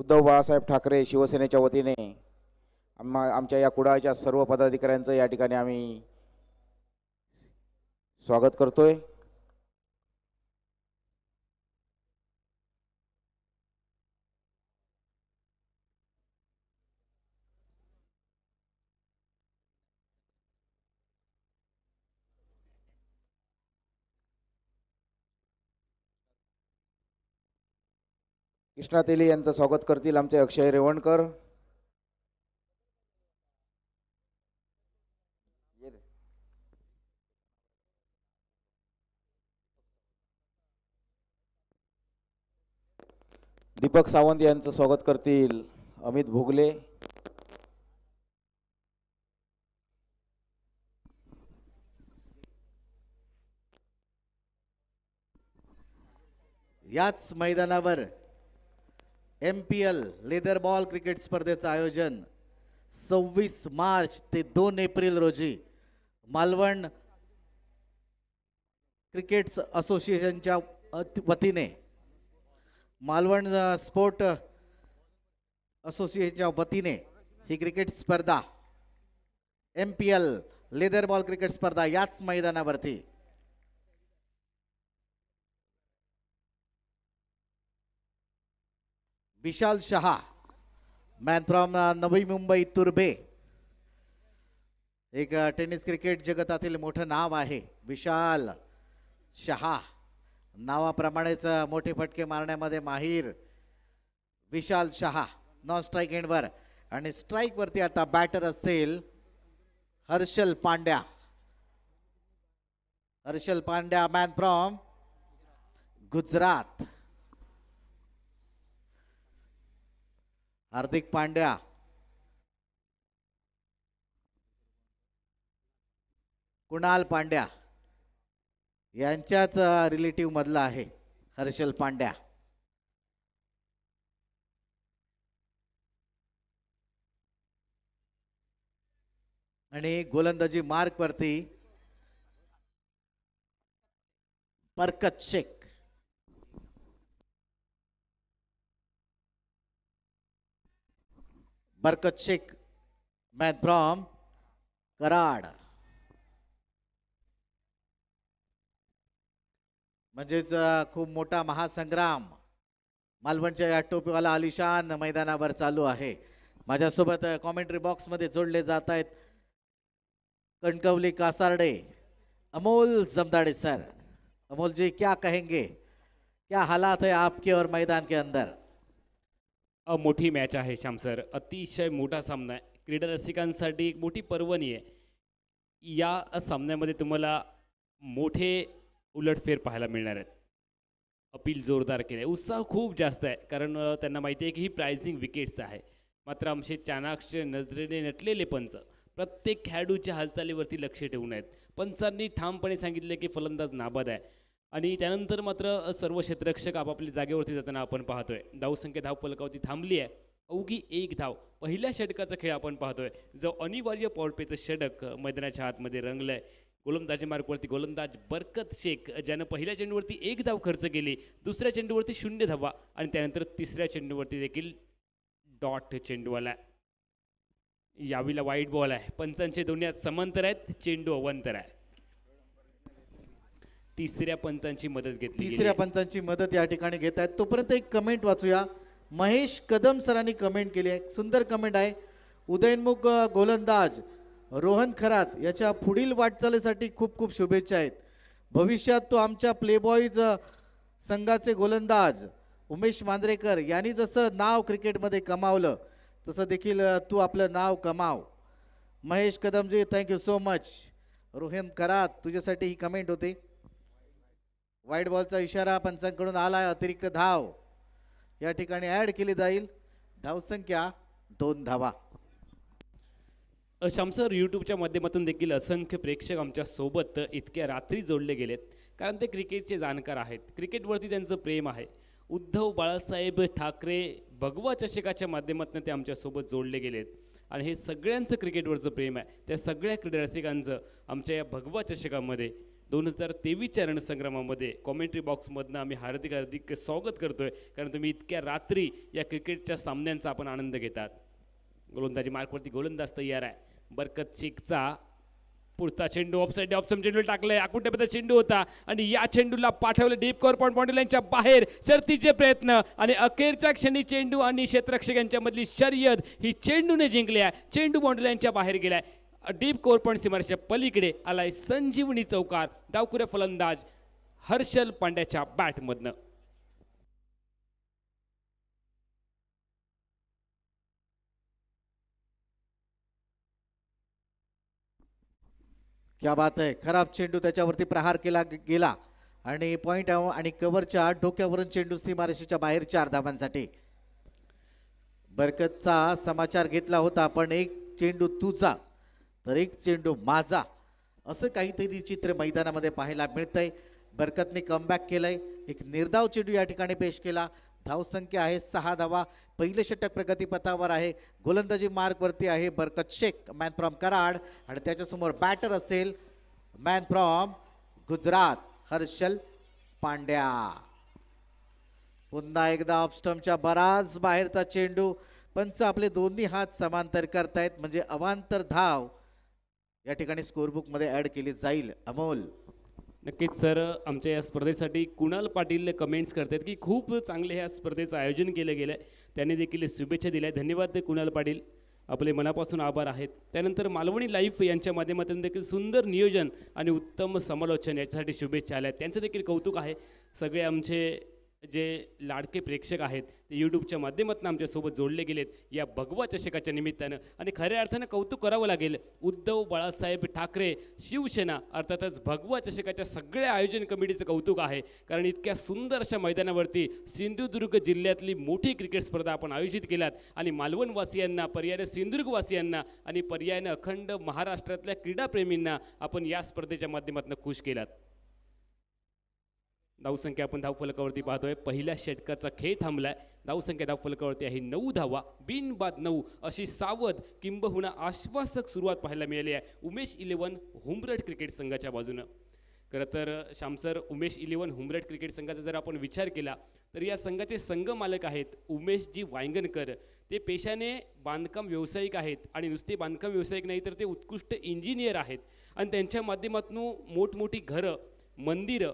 उद्धव बाळासाहेब ठाकरे शिवसेनेच्या वतीने आम्हा आमच्या या कुडाळच्या सर्व पदाधिकाऱ्यांचं या ठिकाणी आम्ही स्वागत करतोय कृष्णा तेली यांचं स्वागत करतील आमचे अक्षय रेवणकर दीपक सावंत यांचं स्वागत करतील अमित भोगले याच मैदानावर M P L leather ball cricket स्पर्धेचं आयोजन सव्वीस मार्च ते दोन एप्रिल रोजी मालवण क्रिकेट असोसिएशनच्या वतीने मालवण स्पोर्ट असोसिएशनच्या वतीने ही क्रिकेट स्पर्धा M P L leather ball cricket स्पर्धा याच मैदानावरती विशाल शहा मॅन फ्रॉम नवी मुंबई तुर्बे एक टेनिस क्रिकेट जगतातील मोठं नाव आहे विशाल शहा नावाप्रमाणेच मोठे फटके मारण्यामध्ये माहीर विशाल शहा नॉन स्ट्राईक वर आणि स्ट्राईकवरती आता बॅटर असेल हर्षल पांड्या हर्षल पांड्या मॅन फ्रॉम गुजरात हार्दिक पांड्या कुणाल पांड्या यांच्याच रिलेटिव्ह मधला आहे हर्षल पांड्या आणि गोलंदाजी मार्कवरती वरती परकत शेख बरकत शेख मॅन फ्रॉम कराड म्हणजेच खूप मोठा महासंग्राम मालवणच्या या टोपीवाला आलिशान मैदानावर चालू आहे माझ्यासोबत कॉमेंट्री बॉक्समध्ये जोडले जात आहेत कणकवली कासारडे अमोल जमदाडे सर अमोल जी क्या कहेंगे क्या हालात है आपके और मैदान के अंदर अ मोठी मॅच आहे श्याम सर अतिशय मोठा सामना आहे क्रीडा रसिकांसाठी एक मोठी पर्वणी आहे या सामन्यामध्ये तुम्हाला मोठे उलटफेर पाहायला मिळणार आहेत अपील जोरदार केले उत्साह खूप जास्त आहे कारण त्यांना माहिती आहे की ही प्रायझिंग विकेट्स आहे मात्र आमचे चाणाक्ष नजरेने नटलेले पंच प्रत्येक खेळाडूच्या हालचालीवरती लक्ष ठेवून आहेत पंचांनी ठामपणे सांगितले की फलंदाज नाबाद आहे आणि त्यानंतर मात्र सर्व क्षेत्ररक्षक आपापल्या जागेवरती जाताना आपण पाहतोय धावसंख्या धाव फलकावरती थांबली आहे अवघी एक धाव पहिल्या षटकाचा खेळ आपण पाहतोय जो अनिवार्य पॉवरपेचं षटक मैदानाच्या आतमध्ये रंगलंय गोलंदाजी मार्गवरती गोलंदाज बरकत शेख ज्यानं पहिल्या चेंडूवरती एक धाव खर्च केली दुसऱ्या चेंडूवरती शून्य धावा आणि त्यानंतर तिसऱ्या चेंडूवरती देखील डॉट चेंडू आला यावीला वाईट बॉल आहे पंचांचे दोन्ही समांतर आहेत चेंडू अवंतर आहे तिसऱ्या पंचांची मदत घेतली तिसऱ्या पंचांची मदत या ठिकाणी घेत आहेत तोपर्यंत एक कमेंट वाचूया महेश कदम सरांनी कमेंट केली आहे सुंदर कमेंट आहे उदयनमुख गोलंदाज रोहन खरात याच्या पुढील वाटचालीसाठी खूप खूप शुभेच्छा आहेत भविष्यात तो आमच्या प्लेबॉईज संघाचे गोलंदाज उमेश मांद्रेकर यांनी जसं नाव क्रिकेटमध्ये कमावलं तसं देखील तू आपलं नाव कमाव महेश कदमजी thank you so much Rohan Kharat तुझ्यासाठी ही कमेंट होती वाईट बॉलचा इशारा पंचांकडून आला अतिरिक्त धाव या ठिकाणी ऍड केली जाईल धावसंख्या दोन धावा श्यामसर यूट्यूबच्या माध्यमातून देखील असंख्य प्रेक्षक आमच्या सोबत इतक्या रात्री जोडले गेलेत कारण ते क्रिकेटचे जाणकार आहेत क्रिकेटवरती त्यांचं प्रेम आहे उद्धव बाळासाहेब ठाकरे भगवा चषकाच्या माध्यमातून ते आमच्यासोबत जोडले गेलेत आणि हे सगळ्यांचं क्रिकेटवरचं प्रेम आहे त्या सगळ्या रसिकांचं आमच्या या भगवा चषकामध्ये दोन हजार तेवीसच्या रणसंग्रामामध्ये कॉमेंट्री बॉक्समधनं आम्ही हार्दिक हार्दिक स्वागत करतोय कारण तुम्ही इतक्या रात्री या क्रिकेटच्या सामन्यांचा आपण आनंद घेतात गोलंदाजी मार्कवरती गोलंदाज तयार आहे बरकत शेखचा पुढचा चेंडू ऑफसाईड ऑप्सन चेंडू टाकलाय आकुट्याबद्दल चेंडू होता आणि या चेंडूला पाठवलं डीप कॉर पॉईंट बॉन्डलाईनच्या बाहेर शर्तीचे प्रयत्न आणि अखेरच्या क्षणी चेंडू आणि क्षेत्ररक्षक यांच्यामधली शर्यत ही चेंडूने जिंकली आहे चेंडू लाईनच्या बाहेर गेलाय डीप कोरपण सीमारेषा पलीकडे आलाय संजीवनी चौकार डावकुऱ्या फलंदाज हर्षल पांड्याच्या बॅटमधनं क्या बात आहे खराब चेंडू त्याच्यावरती प्रहार केला गेला आणि पॉईंट आणि कव्हरच्या डोक्यावरून चेंडू सीमारेषेच्या बाहेर चार धावांसाठी बरकतचा समाचार घेतला होता पण एक चेंडू तुझा तर एक चेंडू माझा असं काहीतरी चित्र मैदानामध्ये पाहायला मिळतंय बरकतने कमबॅक केलंय एक निर्धाव चेंडू या ठिकाणी पेश केला धावसंख्या आहे सहा धावा पहिले षटक प्रगतीपथावर आहे गोलंदाजी मार्गवरती आहे बरकत शेख मॅन फ्रॉम कराड आणि त्याच्यासमोर बॅटर असेल मॅन फ्रॉम गुजरात हर्षल पांड्या पुन्हा एकदा ऑपस्टमच्या बराच बाहेरचा चेंडू पंच आपले दोन्ही हात समांतर करतायत म्हणजे अवांतर धाव या ठिकाणी स्कोअरबुकमध्ये ॲड केली जाईल अमोल नक्कीच सर आमच्या या स्पर्धेसाठी कुणाल पाटील कमेंट्स आहेत की खूप चांगले ह्या स्पर्धेचं आयोजन केलं गेलं आहे त्यांनी देखील शुभेच्छा दिल्या धन्यवाद कुणाल पाटील आपले मनापासून आभार आहेत त्यानंतर मालवणी लाईफ यांच्या माध्यमातून देखील सुंदर नियोजन आणि उत्तम समालोचन याच्यासाठी शुभेच्छा आल्या त्यांचं देखील कौतुक आहे सगळे आमचे जे लाडके प्रेक्षक आहेत ते यूट्यूबच्या माध्यमातून आमच्यासोबत जोडले गेलेत या भगवा चषकाच्या निमित्तानं आणि खऱ्या अर्थानं कौतुक करावं लागेल उद्धव बाळासाहेब ठाकरे शिवसेना अर्थातच भगवा चषकाच्या सगळ्या आयोजन कमिटीचं कौतुक आहे कारण इतक्या सुंदर अशा मैदानावरती सिंधुदुर्ग जिल्ह्यातली मोठी क्रिकेट स्पर्धा आपण आयोजित केल्यात आणि मालवणवासियांना पर्यायानं सिंधुदुर्गवासियांना आणि पर्यायानं अखंड महाराष्ट्रातल्या क्रीडाप्रेमींना आपण या स्पर्धेच्या माध्यमातून खुश केलात धावसंख्या आपण फलकावरती पाहतोय पहिल्या षटकाचा खेळ थांबलाय धावसंख्या फलकावरती आहे नऊ धावा बिनबाद नऊ अशी सावध किंबहुना आश्वासक सुरुवात पाहायला मिळाली आहे उमेश इलेवन हुमरट क्रिकेट संघाच्या बाजूनं खरं तर श्यामसर उमेश इलेव्हन हुमरट क्रिकेट संघाचा जर आपण विचार केला तर या संघाचे संघ मालक आहेत उमेशजी वायंगणकर ते पेशाने बांधकाम व्यावसायिक आहेत आणि नुसते बांधकाम व्यावसायिक नाही तर ते उत्कृष्ट इंजिनियर आहेत आणि त्यांच्या माध्यमातून मोठमोठी घरं मंदिरं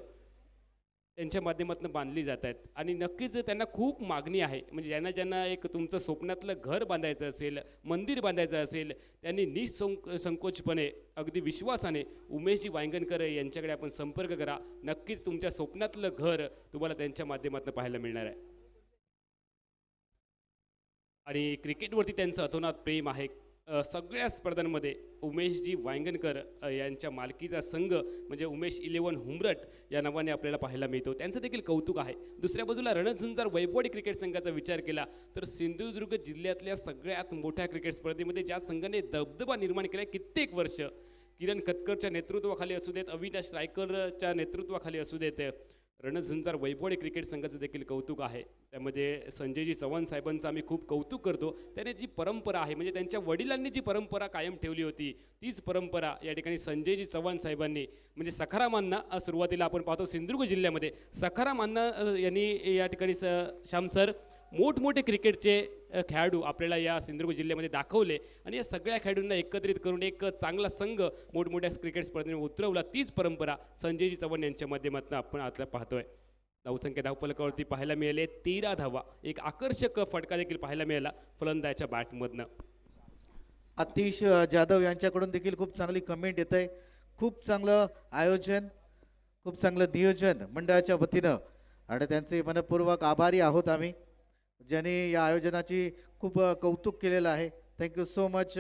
त्यांच्या माध्यमातून बांधली जात आहेत आणि नक्कीच त्यांना खूप मागणी आहे म्हणजे ज्यांना ज्यांना एक तुमचं स्वप्नातलं घर बांधायचं असेल मंदिर बांधायचं असेल त्यांनी निसंक संकोचपणे अगदी विश्वासाने उमेशजी वांगणकर यांच्याकडे आपण संपर्क करा नक्कीच तुमच्या स्वप्नातलं घर तुम्हाला त्यांच्या माध्यमातून पाहायला मिळणार आहे आणि क्रिकेटवरती त्यांचं अतोनात प्रेम आहे सगळ्या स्पर्धांमध्ये उमेशजी वांगणकर यांच्या मालकीचा संघ म्हणजे उमेश इलेवन हुमरट या नावाने आपल्याला पाहायला मिळतो त्यांचं देखील कौतुक आहे दुसऱ्या बाजूला रणझुंजार वैभवडी क्रिकेट संघाचा विचार केला तर सिंधुदुर्ग जिल्ह्यातल्या सगळ्यात मोठ्या क्रिकेट स्पर्धेमध्ये ज्या संघाने दबदबा निर्माण केला कित्येक वर्ष किरण खतकरच्या नेतृत्वाखाली असू देत अविनाश रायकरच्या नेतृत्वाखाली असू देत रणझुंजार वैभवडे क्रिकेट संघाचं देखील कौतुक आहे त्यामध्ये संजयजी चव्हाण साहेबांचं आम्ही खूप कौतुक करतो त्याने जी परंपरा आहे म्हणजे त्यांच्या वडिलांनी जी परंपरा कायम ठेवली होती तीच परंपरा या ठिकाणी संजयजी चव्हाण साहेबांनी म्हणजे सखारामांना सुरुवातीला आपण पाहतो सिंधुदुर्ग जिल्ह्यामध्ये सखारामांना यांनी या ठिकाणी स श्यामसर मोठमोठे क्रिकेटचे खेळाडू आपल्याला या सिंधुदुर्ग जिल्ह्यामध्ये दाखवले आणि या सगळ्या खेळाडूंना एकत्रित करून एक चांगला संघ मोठमोठ्या क्रिकेट स्पर्धेने उतरवला तीच परंपरा संजयजी चव्हाण यांच्या माध्यमातून आपण आता पाहतोय धावसंख्या धावफलकावरती पाहायला मिळाले तेरा धावा एक आकर्षक फटका देखील पाहायला मिळाला फलंदाच्या बॅटमधनं अतिश जाधव यांच्याकडून देखील खूप चांगली कमेंट येत आहे खूप चांगलं आयोजन खूप चांगलं नियोजन मंडळाच्या वतीनं आणि त्यांचे मनपूर्वक आभारी आहोत आम्ही ज्याने या आयोजनाची खूप कौतुक केलेलं आहे thank you so much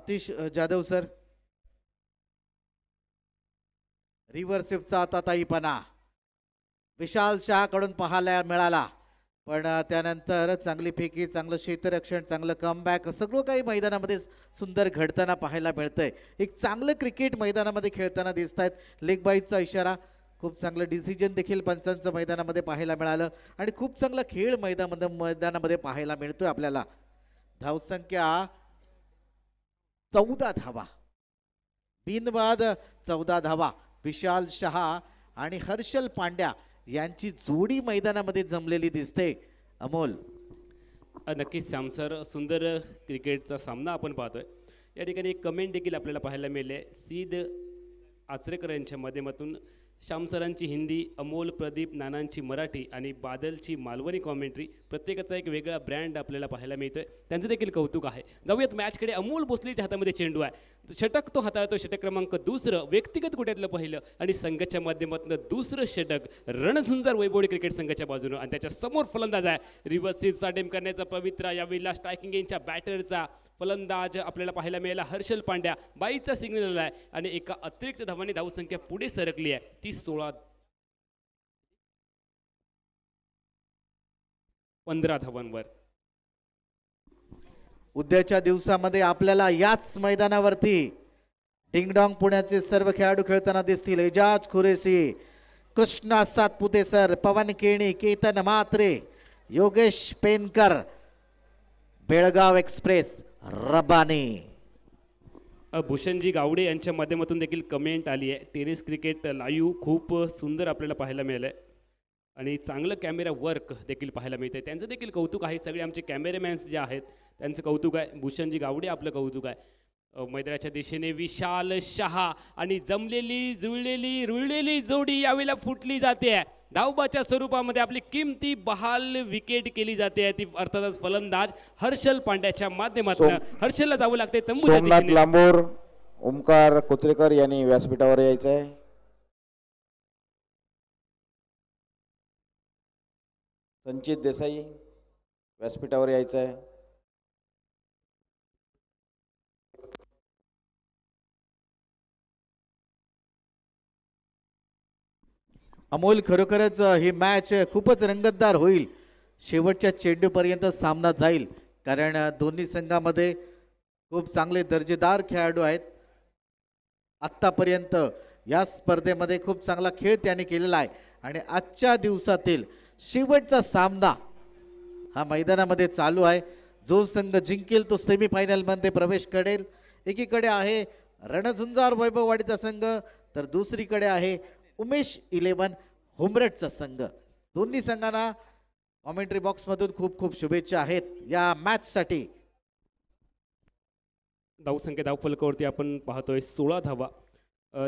Atish Jadhav sir river स्विफ्टचा आता ताईपणा विशाल शहाकडून पाहायला मिळाला पण त्यानंतर चांगली फेकी चांगलं क्षेत्ररक्षण चांगलं कमबॅक सगळं काही मैदानामध्ये सुंदर घडताना पाहायला मिळतंय एक चांगलं क्रिकेट मैदानामध्ये खेळताना दिसत आहेत लेग इशारा खूप चांगलं डिसिजन देखील पंचांचं मैदानामध्ये पाहायला मिळालं आणि खूप चांगला खेळ मैदानामध्ये मैदानामध्ये पाहायला मिळतोय आपल्याला धावसंख्या चौदा धावा बिनबाद चौदा धावा विशाल शहा आणि हर्षल पांड्या यांची जोडी मैदानामध्ये जमलेली दिसते अमोल नक्कीच श्यामसर सुंदर क्रिकेटचा सामना आपण पाहतोय या ठिकाणी एक कमेंट देखील आपल्याला पाहायला मिळेल सीद आचरेकर यांच्या माध्यमातून श्यामसरांची हिंदी अमोल प्रदीप नानांची मराठी आणि बादलची मालवणी कॉमेंट्री प्रत्येकाचा एक वेगळा ब्रँड आपल्याला पाहायला मिळतो आहे त्यांचं देखील कौतुक आहे जाऊयात मॅचकडे अमोल भोसलेच्या हातामध्ये चेंडू आहे षटक तो हाताळतो षटक क्रमांक दुसरं व्यक्तिगत गोट्यातलं पहिलं आणि संघाच्या माध्यमातून दुसरं षटक रणझुंजार वैभोडी क्रिकेट संघाच्या बाजूनं आणि त्याच्या समोर फलंदाज आहे रिव्हर्स डेम करण्याचा पवित्रा यावेळीला स्ट्रायकिंग गेनच्या बॅटरचा फलंदाज आपल्याला पाहायला मिळाला हर्षल पांड्या बाईचा सिग्नल आला आहे आणि एका अतिरिक्त धावांनी धावसंख्या पुढे सरकली आहे ती सोळा पंधरा धावांवर उद्याच्या दिवसामध्ये आपल्याला याच मैदानावरती डिंगडॉंग पुण्याचे सर्व खेळाडू खेळताना दिसतील एजाज खुरेसी कृष्णा सातपुते सर पवन केणी केतन मात्रे योगेश पेनकर बेळगाव एक्सप्रेस रबाने भूषणजी गावडे यांच्या माध्यमातून देखील कमेंट आली आहे टेनिस क्रिकेट लाईव्ह खूप सुंदर आपल्याला पाहायला मिळालं आहे आणि चांगलं कॅमेरा वर्क देखील पाहायला मिळते त्यांचं देखील कौतुक आहे सगळे आमचे कॅमेरेमॅन्स जे आहेत त्यांचं कौतुक आहे भूषणजी गावडे आपलं कौतुक आहे मैदराच्या दिशेने विशाल शहा आणि जमलेली जुळलेली रुळलेली जोडी यावेळेला फुटली जाते धावबाच्या स्वरूपामध्ये आपली किमती बहाल विकेट केली जाते ती अर्थातच फलंदाज हर्षल पांड्याच्या माध्यमातून हर्षलला जावं लागते तंबू लांबोर ओमकार कोत्रेकर यांनी व्यासपीठावर यायचं आहे संचित देसाई व्यासपीठावर यायचं आहे अमोल खरोखरच ही मॅच खूपच रंगतदार होईल शेवटच्या चेंडूपर्यंत सामना जाईल कारण दोन्ही संघामध्ये खूप चांगले दर्जेदार खेळाडू आहेत आत्तापर्यंत या स्पर्धेमध्ये खूप चांगला खेळ त्याने केलेला आहे आणि आजच्या दिवसातील शेवटचा सामना हा मैदानामध्ये चालू आहे जो संघ जिंकेल तो सेमीफायनलमध्ये प्रवेश करेल एकीकडे आहे रणझुंजार वैभववाडीचा संघ तर दुसरीकडे आहे उमेश इलेवन हुमरेटचा संघ दोन्ही संघांना कॉमेंट्री बॉक्समधून खूप खूप शुभेच्छा आहेत या मॅचसाठी धावसंख्या फलकावरती आपण पाहतोय सोळा धावा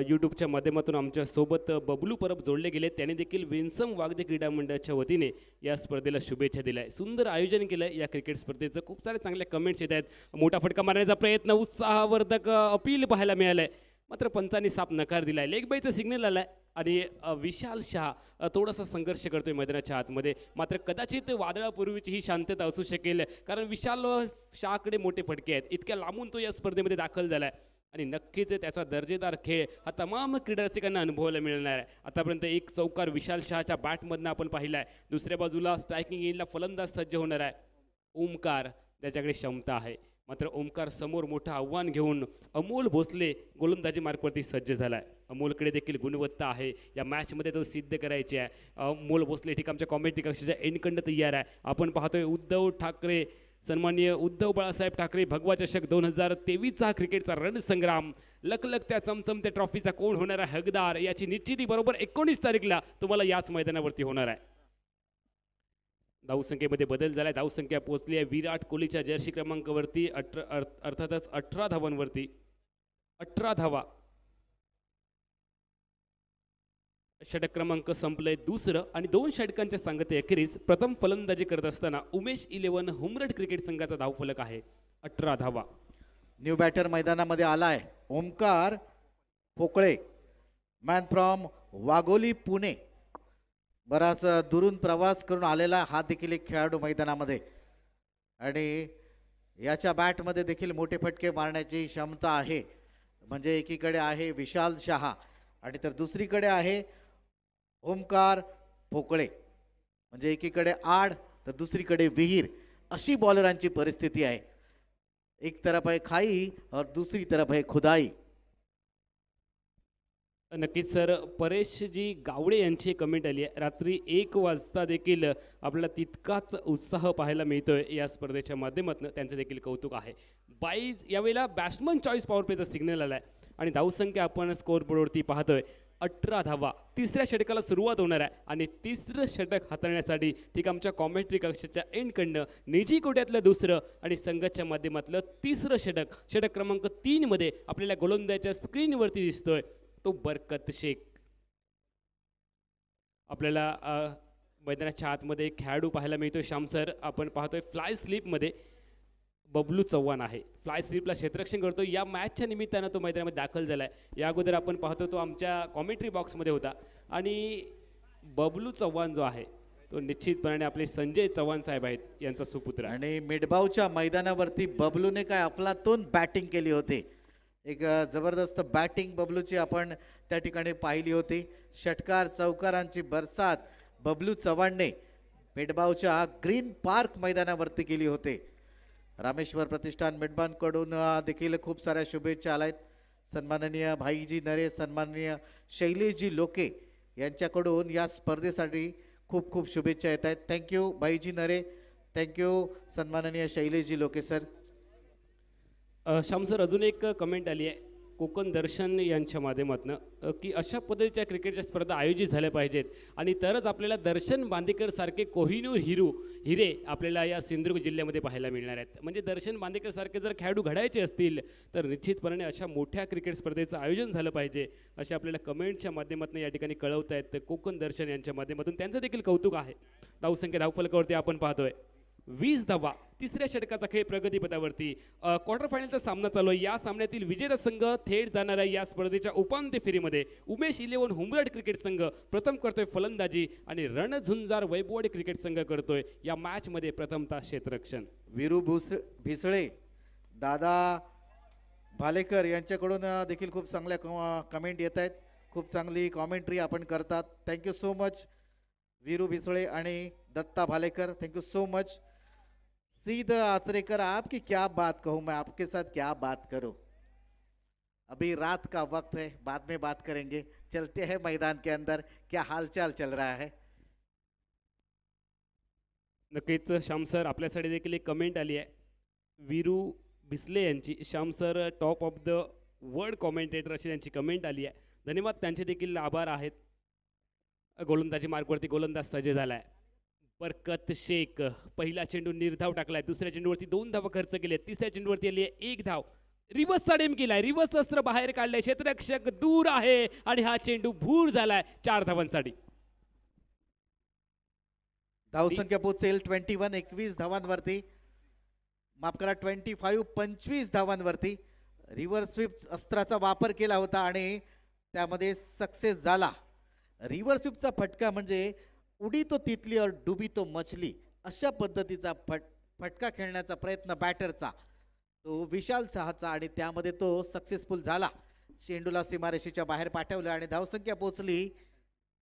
यूट्यूबच्या माध्यमातून आमच्या सोबत बबलू परब जोडले गेले त्याने देखील विन्सम वागदे क्रीडा मंडळाच्या वतीने या स्पर्धेला शुभेच्छा दिल्या सुंदर आयोजन केलं या क्रिकेट स्पर्धेचं खूप सारे चांगले कमेंट्स येत आहेत मोठा फटका मारण्याचा प्रयत्न उत्साहवर्धक अपील पाहायला मिळालाय मात्र पंचांनी साप नकार दिलाय आहे लेगबाईचा सिग्नल आलाय आणि विशाल शहा थोडासा संघर्ष करतोय मैदानाच्या आतमध्ये मात्र कदाचित वादळापूर्वीची ही शांतता असू शकेल कारण विशाल शाहकडे मोठे फटके आहेत इतक्या लांबून तो या स्पर्धेमध्ये दाखल झाला आहे आणि नक्कीच त्याचा दर्जेदार खेळ हा तमाम क्रीडारसिकांना अनुभवायला मिळणार आहे आतापर्यंत एक चौकार विशाल शहाच्या बॅटमधनं आपण पाहिला आहे दुसऱ्या बाजूला स्ट्रायकिंग इनला फलंदाज सज्ज होणार आहे ओमकार त्याच्याकडे क्षमता आहे मात्र ओमकार समोर मोठं आव्हान घेऊन अमोल भोसले गोलंदाजी मार्गवरती सज्ज झाला आहे अमोलकडे देखील गुणवत्ता आहे या मॅचमध्ये तो सिद्ध करायची आहे अमोल भोसले ठीक आमच्या कॉमेंट्री कक्षाच्या एनकंड तयार आहे आपण पाहतोय उद्धव ठाकरे सन्माननीय उद्धव बाळासाहेब ठाकरे भगवा चषक दोन हजार तेवीसचा क्रिकेटचा रणसंग्राम त्या चमचमत्या ट्रॉफीचा कोण होणार आहे हकदार याची निश्चिती बरोबर एकोणीस तारीखला तुम्हाला याच मैदानावरती होणार आहे धावसंख्येमध्ये बदल झालाय धावसंख्या पोहोचली आहे विराट कोहलीच्या जर्सी क्रमांकावरती अठरा अर्थातच अठरा धावांवरती अठरा धावा षटक क्रमांक संपलंय दुसरं आणि दोन षटकांच्या सांगते अखेरीस प्रथम फलंदाजी करत असताना उमेश इलेव्हन हुमरट क्रिकेट संघाचा धावफलक आहे अठरा धावा न्यू बॅटर मैदानामध्ये आलाय ओमकार पोकळे मॅन फ्रॉम वाघोली पुणे बराच दुरून प्रवास करून आलेला हा देखील एक खेळाडू मैदानामध्ये आणि याच्या बॅटमध्ये देखील मोठे फटके मारण्याची क्षमता आहे म्हणजे एकीकडे आहे विशाल शहा आणि तर दुसरीकडे आहे ओंकार पोकळे म्हणजे एकीकडे आड तर दुसरीकडे विहीर अशी बॉलरांची परिस्थिती आहे एक तरफ आहे खाई और दुसरी तरफ आहे खुदाई नक्कीच सर परेशजी गावडे यांची कमेंट आली आहे रात्री एक वाजता देखील आपल्याला तितकाच उत्साह पाहायला मिळतोय या स्पर्धेच्या माध्यमातून त्यांचं देखील कौतुक आहे बाईज यावेळेला बॅट्समन चॉईस पॉवर प्लेचा सिग्नल आला आहे आणि धावसंख्या आपण बोर्डवरती पाहतोय अठरा धावा तिसऱ्या षटकाला सुरुवात होणार आहे आणि तिसरं षटक हाताळण्यासाठी ठीक आमच्या कॉमेंट्री कक्षाच्या एंडकडनं निजी कोट्यातलं दुसरं आणि संघाच्या माध्यमातलं तिसरं षटक षटक क्रमांक तीनमध्ये आपल्याला गोलंदाजच्या स्क्रीनवरती दिसतोय तो बरकत शेख आपल्याला मैदानाच्या आतमध्ये खेळाडू पाहायला मिळतोय श्यामसर आपण पाहतोय फ्लाय स्लीपमध्ये बबलू चव्हाण आहे फ्लाय स्लिपला क्षेत्ररक्षण करतो या मॅचच्या निमित्तानं तो मैदानामध्ये दाखल झाला आहे या अगोदर आपण पाहतो तो आमच्या कॉमेंट्री बॉक्समध्ये होता आणि बबलू चव्हाण जो आहे तो निश्चितपणाने आपले संजय चव्हाण साहेब आहेत यांचा सुपुत्र आणि मिडबावच्या मैदानावरती बबलूने काय आपला अफलातून बॅटिंग केली होती एक जबरदस्त बॅटिंग बबलूची आपण त्या ठिकाणी पाहिली होती षटकार चौकारांची बरसात बबलू चव्हाणने मेडबावच्या ग्रीन पार्क मैदानावरती केली होती रामेश्वर प्रतिष्ठान मिडबानकडून देखील खूप साऱ्या शुभेच्छा आल्या आहेत सन्माननीय भाईजी नरे सन्माननीय शैलेशजी लोके यांच्याकडून या स्पर्धेसाठी खूप खूप शुभेच्छा येत आहेत थँक्यू भाईजी नरे थँक्यू सन्माननीय शैलेशजी लोके सर श्याम सर अजून एक कमेंट आली आहे कोकण दर्शन यांच्या माध्यमातून की अशा पद्धतीच्या क्रिकेटच्या स्पर्धा आयोजित झाल्या पाहिजेत आणि तरच आपल्याला दर्शन बांदेकर सारखे कोहिनूर हिरू हिरे आपल्याला या सिंधुदुर्ग जिल्ह्यामध्ये पाहायला मिळणार आहेत म्हणजे दर्शन बांदेकर सारखे जर खेळाडू घडायचे असतील तर निश्चितपणे अशा मोठ्या क्रिकेट स्पर्धेचं आयोजन झालं पाहिजे असे आपल्याला कमेंटच्या माध्यमातून या ठिकाणी कळवत आहेत कोकण दर्शन यांच्या माध्यमातून त्यांचं देखील कौतुक आहे धावसंख्या धावफलकावरती आपण पाहतोय वीस धावा तिसऱ्या षटकाचा खेळ प्रगतीपदावरती क्वार्टर फायनलचा सामना चालू आहे या सामन्यातील विजेता संघ थेट जाणाऱ्या या स्पर्धेच्या उपांत्य फेरीमध्ये उमेश इलेवन हुमराड क्रिकेट संघ प्रथम करतोय फलंदाजी आणि रणझुंजार वैभवडे क्रिकेट संघ करतोय या मॅचमध्ये प्रथमता क्षेत्ररक्षण वीरू भुस भिसळे दादा भालेकर यांच्याकडून देखील खूप चांगल्या कमेंट येत आहेत खूप चांगली कॉमेंट्री आपण करतात thank you so much Viru Bhisle आणि Datta Bhalekar thank you so much सीधा आचरेकर आपकी क्या बात कहूं मैं आपके साथ क्या बात करूं अभी रात का वक्त है बाद में बात करेंगे चलते हैं मैदान के अंदर क्या हालचाल चल रहा है नक्कीच श्याम सर आपल्यासाठी देखील एक कमेंट आली आहे वीरू बिस्ले यांची Shyam sir top of the world commentator अशी त्यांची कमेंट आली आहे धन्यवाद त्यांचे देखील आभार आहेत गोलंदाजी मार्गवरती गोलंदाज सज्ज झाला आहे परकत शेख पहिला चेंडू निर्धाव टाकलाय दुसऱ्या चेंडूवरती दोन धाव खर्च केले तिसऱ्या चेंडूवरती आली एक धाव रिवर्स सडेम केलाय रिवर्स अस्त्र बाहेर काढले क्षेत्ररक्षक दूर आहे आणि हा चेंडू भूर झालाय चार धावांसाठी धावसंख्या पोचेल ट्वेंटी वन एकवीस धावांवरती माफ करा ट्वेंटी फाईव्ह पंचवीस धावांवरती रिव्हर्स स्वीप अस्त्राचा वापर केला होता आणि त्यामध्ये सक्सेस झाला रिव्हर्स स्वीपचा फटका म्हणजे उडी तो तिथली और डुबी तो मछली अशा पद्धतीचा फट फटका खेळण्याचा प्रयत्न बॅटरचा तो विशाल सहाचा आणि त्यामध्ये तो सक्सेसफुल झाला चेंडूला सीमारेषेच्या बाहेर पाठवलं आणि धावसंख्या पोचली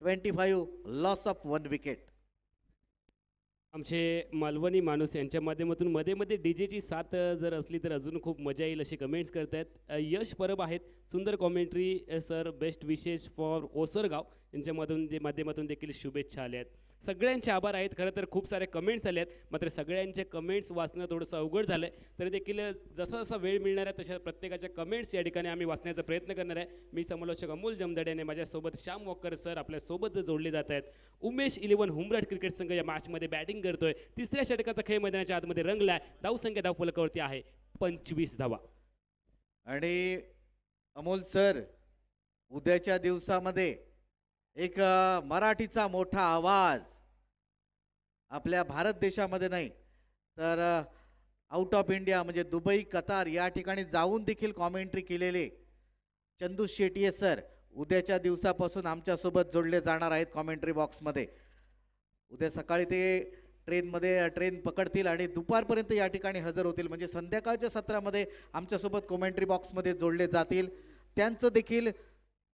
twenty five loss of one wicket आमचे मालवणी माणूस यांच्या माध्यमातून मध्ये मध्ये डी जेची साथ जर असली तर अजून खूप मजा येईल अशी कमेंट्स करत आहेत यश परब आहेत सुंदर कॉमेंट्री सर बेस्ट विशेष फॉर ओसरगाव यांच्या माध्यमातून माध्यमातून देखील शुभेच्छा आल्या आहेत सगळ्यांचे आभार आहेत खरं तर खूप सारे कमेंट्स आले आहेत मात्र सगळ्यांचे कमेंट्स वाचणं थोडंसं अवघड झालं आहे तरी देखील जसा जसा वेळ मिळणार आहे तशा प्रत्येकाच्या कमेंट्स या ठिकाणी आम्ही वाचण्याचा प्रयत्न करणार आहे मी समालोचक अमोल जमदड्याने आणि माझ्यासोबत श्याम वॉकर सर आपल्यासोबत जोडले जात आहेत उमेश इलेव्हन हुमराट क्रिकेट संघ या मॅचमध्ये बॅटिंग करतोय तिसऱ्या षटकाचा खेळ मैदानाच्या आतमध्ये रंगला आहे धावसंख्या धावफलकावरती आहे पंचवीस धावा आणि अमोल सर उद्याच्या दिवसामध्ये एक मराठीचा मोठा आवाज आपल्या भारत देशामध्ये नाही तर आउट ऑफ इंडिया म्हणजे दुबई कतार या ठिकाणी जाऊन देखील कॉमेंट्री केलेले चंदू शेटिये सर उद्याच्या दिवसापासून आमच्यासोबत जोडले जाणार आहेत कॉमेंट्री बॉक्समध्ये उद्या सकाळी ते ट्रेनमध्ये ट्रेन पकडतील आणि दुपारपर्यंत या ठिकाणी हजर होतील म्हणजे संध्याकाळच्या सत्रामध्ये आमच्यासोबत कॉमेंट्री बॉक्समध्ये जोडले जातील त्यांचं देखील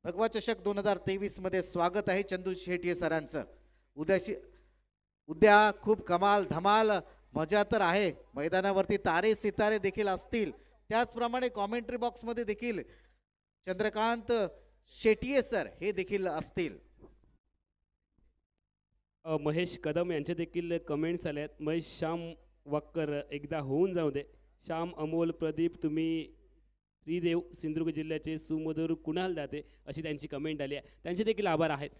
भगवा चषक दोन हजार तेवीस मध्ये स्वागत आहे चंदू शेटी सरांचं उद्याशी उद्या खूप कमाल धमाल मजा तर आहे मैदानावरती तारे सितारे देखील असतील त्याचप्रमाणे कॉमेंट्री बॉक्समध्ये देखील चंद्रकांत शेटिये सर हे देखील असतील महेश कदम यांचे देखील कमेंट्स आले आहेत महेश श्याम वाक्कर एकदा होऊन जाऊ दे श्याम अमोल प्रदीप तुम्ही श्रीदेव सिंधुदुर्ग जिल्ह्याचे सुमधुर कुणाल दाते अशी त्यांची कमेंट आली आहे त्यांचे देखील आभार आहेत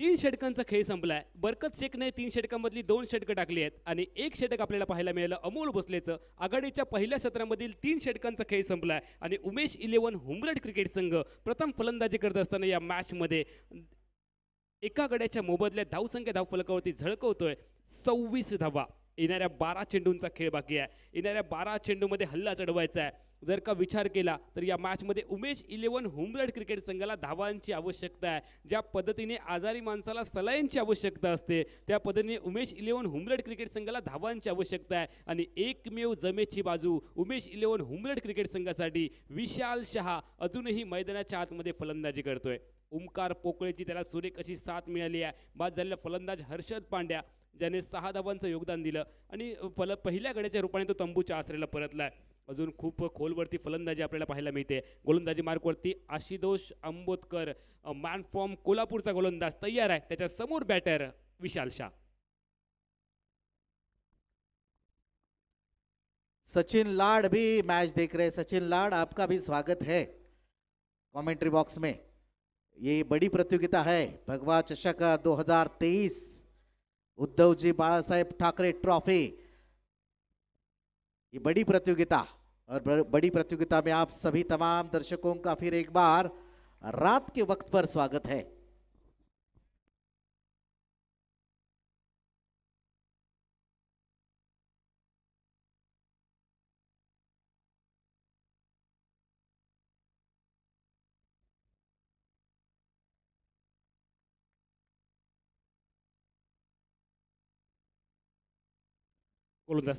तीन षटकांचा खेळ संपलाय बरकत शेखने तीन षटकांमधली दोन षटकं टाकली आहेत आणि एक षटक आपल्याला पाहायला मिळालं अमोल भोसलेचं आघाडीच्या पहिल्या सत्रामधील तीन षटकांचा खेळ संपलाय आणि उमेश इलेव्हन हुमरट क्रिकेट संघ प्रथम फलंदाजी करत असताना या मॅचमध्ये एका गड्याच्या मोबदल्या धावसंख्या धावफलकावरती झळकवतोय सव्वीस धावा येणाऱ्या बारा चेंडूंचा खेळ बाकी आहे येणाऱ्या बारा चेंडूमध्ये हल्ला चढवायचा आहे जर का विचार केला तर या मॅचमध्ये उमेश इलेव्हन होमरेड क्रिकेट संघाला धावांची आवश्यकता आहे ज्या पद्धतीने आजारी माणसाला सलाईनची आवश्यकता असते त्या पद्धतीने उमेश इलेव्हन होमरेड क्रिकेट संघाला धावांची आवश्यकता आहे आणि एकमेव जमेची बाजू उमेश इलेव्हन होमरेड क्रिकेट संघासाठी विशाल शहा अजूनही मैदानाच्या आतमध्ये फलंदाजी करतोय ओंकार पोकळेची त्याला सुरेख अशी साथ मिळाली आहे बाद झालेला फलंदाज हर्षद पांड्या ज्याने सहा धावांचं योगदान दिलं आणि फल पहिल्या गड्याच्या रूपाने तो तंबूच्या आसरेला परतला आहे अजून खूप खोलवरती फलंदाजी आपल्याला पाहायला मिळते गोलंदाजी मार्कवरती आशिदोष आंबोदकर मॅन फॉर्म कोल्हापूरचा गोलंदाज तयार आहे त्याच्या समोर बॅटर विशाल शाह सचिन लाड भी मॅच देख रहे सचिन लाड आपका भी स्वागत है कॉमेंट्री बॉक्स में ये बड़ी प्रतियोगिता है भगवा चषक 2023 उद्धव जी उद्धवजी बाळासाहेब ठाकरे ट्रॉफी ये बड़ी प्रतियोगिता और बड़ी प्रतियोगिता में आप सभी तमाम दर्शकों का फिर एक बार रात के वक्त पर स्वागत है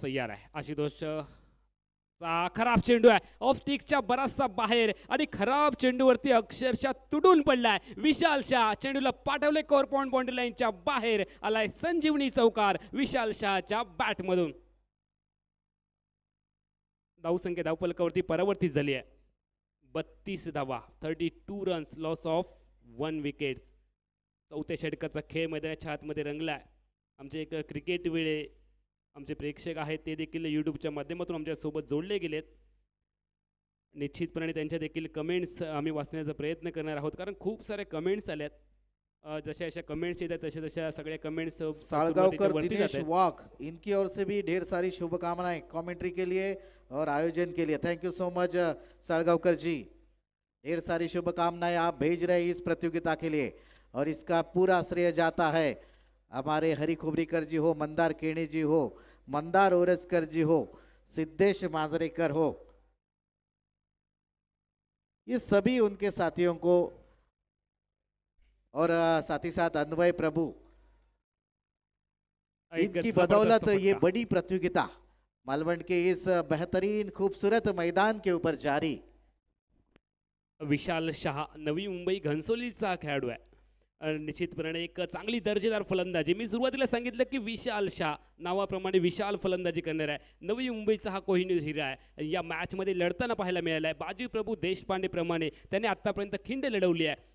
तैयार है आशुतोष खराब चेंडू आहे ऑफ टिकच्या बराचसा बाहेर आणि खराब चेंडूवरती अक्षरशः तुडून पडलाय विशाल शाह चेंडूला पाठवले कोर पॉइंट बाउंड्री लाईनच्या बाहेर आलाय संजीवनी चौकार विशाल शाहच्या बॅटमधून धावसंख्या धावपलकावरती परावर्तित झाली आहे बत्तीस धावा thirty two runs loss of one wickets चौथ्या षटकाचा खेळ मैदानाच्या हातमध्ये रंगलाय आमचे एक क्रिकेट वेळे आमचे प्रेक्षक आहेत ते देखील यूट्यूबच्या माध्यमातून आमच्यासोबत जोडले गेलेत निश्चितपणे त्यांच्या देखील कमेंट्स आम्ही वाचण्याचा प्रयत्न करणार आहोत कारण खूप सारे कमेंट्स आल्यात जशा अशा कमेंट्स येतात तशा तशा सगळ्या कमेंट्स साळगावकर वाक इनकी ओर से भी ढेर सारी शुभकामनाएं कमेंट्री के लिए और आयोजन के लिए thank you so much Salgaonkar ji ढेर सारी शुभकामनाएं आप भेज रहे इस प्रतियोगिता के लिए और इसका पूरा श्रेय जाता है हमारे हरि खुबरीकर जी हो मंदार केणे जी हो मंदार ओरसकर जी हो सिद्धेश मांजरेकर हो ये सभी उनके साथियों को और साथ ही साथ अन्वय प्रभु इनकी बदौलत ये बड़ी प्रतियोगिता मालवण के इस बेहतरीन खूबसूरत मैदान के ऊपर जारी विशाल शाह नवी मुंबई घनसोलीचा खेळाडू निश्चितपणे एक चांगली दर्जेदार फलंदाजी मी सुरुवातीला सांगितलं की विशाल शाह नावाप्रमाणे विशाल फलंदाजी करणार आहे नवी मुंबईचा हा कोहिनी हिरा आहे या मॅचमध्ये लढताना पाहायला मिळाला आहे बाजी प्रभू देशपांडेप्रमाणे त्याने आत्तापर्यंत खिंड लढवली आहे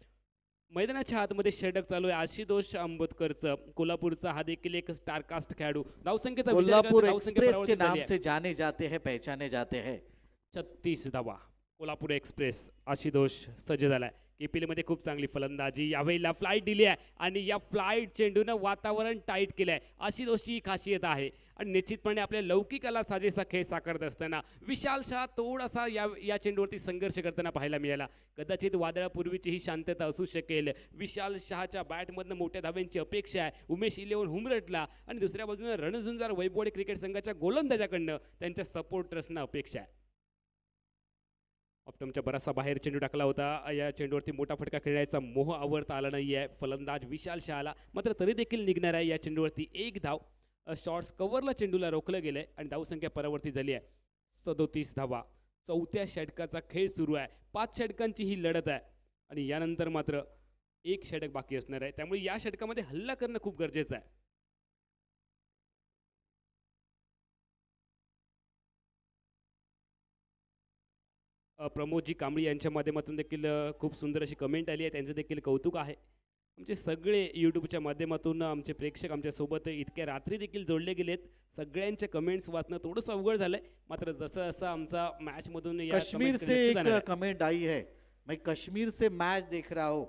मैदानाच्या आतमध्ये षटक चालू आहे आशितोष आंबोदकरचं कोल्हापूरचा हा देखील एक स्टारकास्ट खेळाडू धावसंख्येचा कोल्हापूर जाने जाते हैं पहचाने जाते हैं छत्तीस धावा कोल्हापूर एक्सप्रेस आशिदोष सज्ज झालाय मध्ये खूप चांगली फलंदाजी यावेळीला फ्लाईट दिली आहे आणि या फ्लाईट चेंडून वातावरण टाईट केलंय आहे अशी दोषी खासियत आहे आणि निश्चितपणे आपल्या लौकिकाला साजेसा खेळ साकारत असताना विशाल शाह थोडासा या या चेंडूवरती संघर्ष करताना पाहायला मिळाला कदाचित वादळापूर्वीची ही शांतता असू शकेल विशाल शहाच्या बॅटमधनं मोठ्या धाव्यांची अपेक्षा आहे उमेश इलेवन हुमरटला आणि दुसऱ्या बाजूनं रणझुंजार वैभवडे क्रिकेट संघाच्या गोलंदाजाकडनं त्यांच्या सपोर्टर्सना अपेक्षा आहे ऑप्टमच्या बराचसा बाहेर चेंडू टाकला होता या चेंडूवरती मोठा फटका खेळण्याचा मोह आवडता आला नाही आहे फलंदाज विशाल शहाला मात्र तरी देखील निघणार आहे या चेंडूवरती एक धाव शॉर्ट्स कव्हरला चेंडूला रोखलं गेलं आहे आणि धावसंख्या परावर्ती झाली आहे सदोतीस धावा चौथ्या षटकाचा खेळ सुरू आहे पाच षटकांची ही लढत आहे आणि यानंतर मात्र एक षटक बाकी असणार आहे त्यामुळे या षटकामध्ये हल्ला करणं खूप गरजेचं आहे प्रमोदजी कांबळी यांच्या माध्यमातून देखील खूप सुंदर अशी कमेंट आली आहे त्यांचं देखील कौतुक आहे आमचे सगळे यूट्यूबच्या माध्यमातून आमचे प्रेक्षक आमच्यासोबत इतक्या रात्री देखील जोडले गेलेत सगळ्यांच्या कमेंट्स वाचणं थोडंसं अवघड झालंय मात्र जसं जसं आमचा मॅच मधून से एक कमेंट आई है मैं कश्मीर से मैच देख रहा हो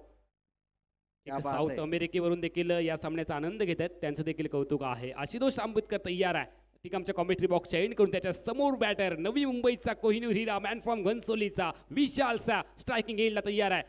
साऊथ अमेरिकेवरून देखील या सामन्याचा आनंद घेत आहेत त्यांचं देखील कौतुक आहे आशितोष आंबेडकर तयार आहे ठीक आमच्या कॉमेंट्री बॉक्सच्या एंड करून त्याच्या समोर बॅटर नवी मुंबईचा कोहिनूर हिरा मॅन फ्रॉम घनसोलीचा विशालसा स्ट्रायकिंग येईलला तयार आहे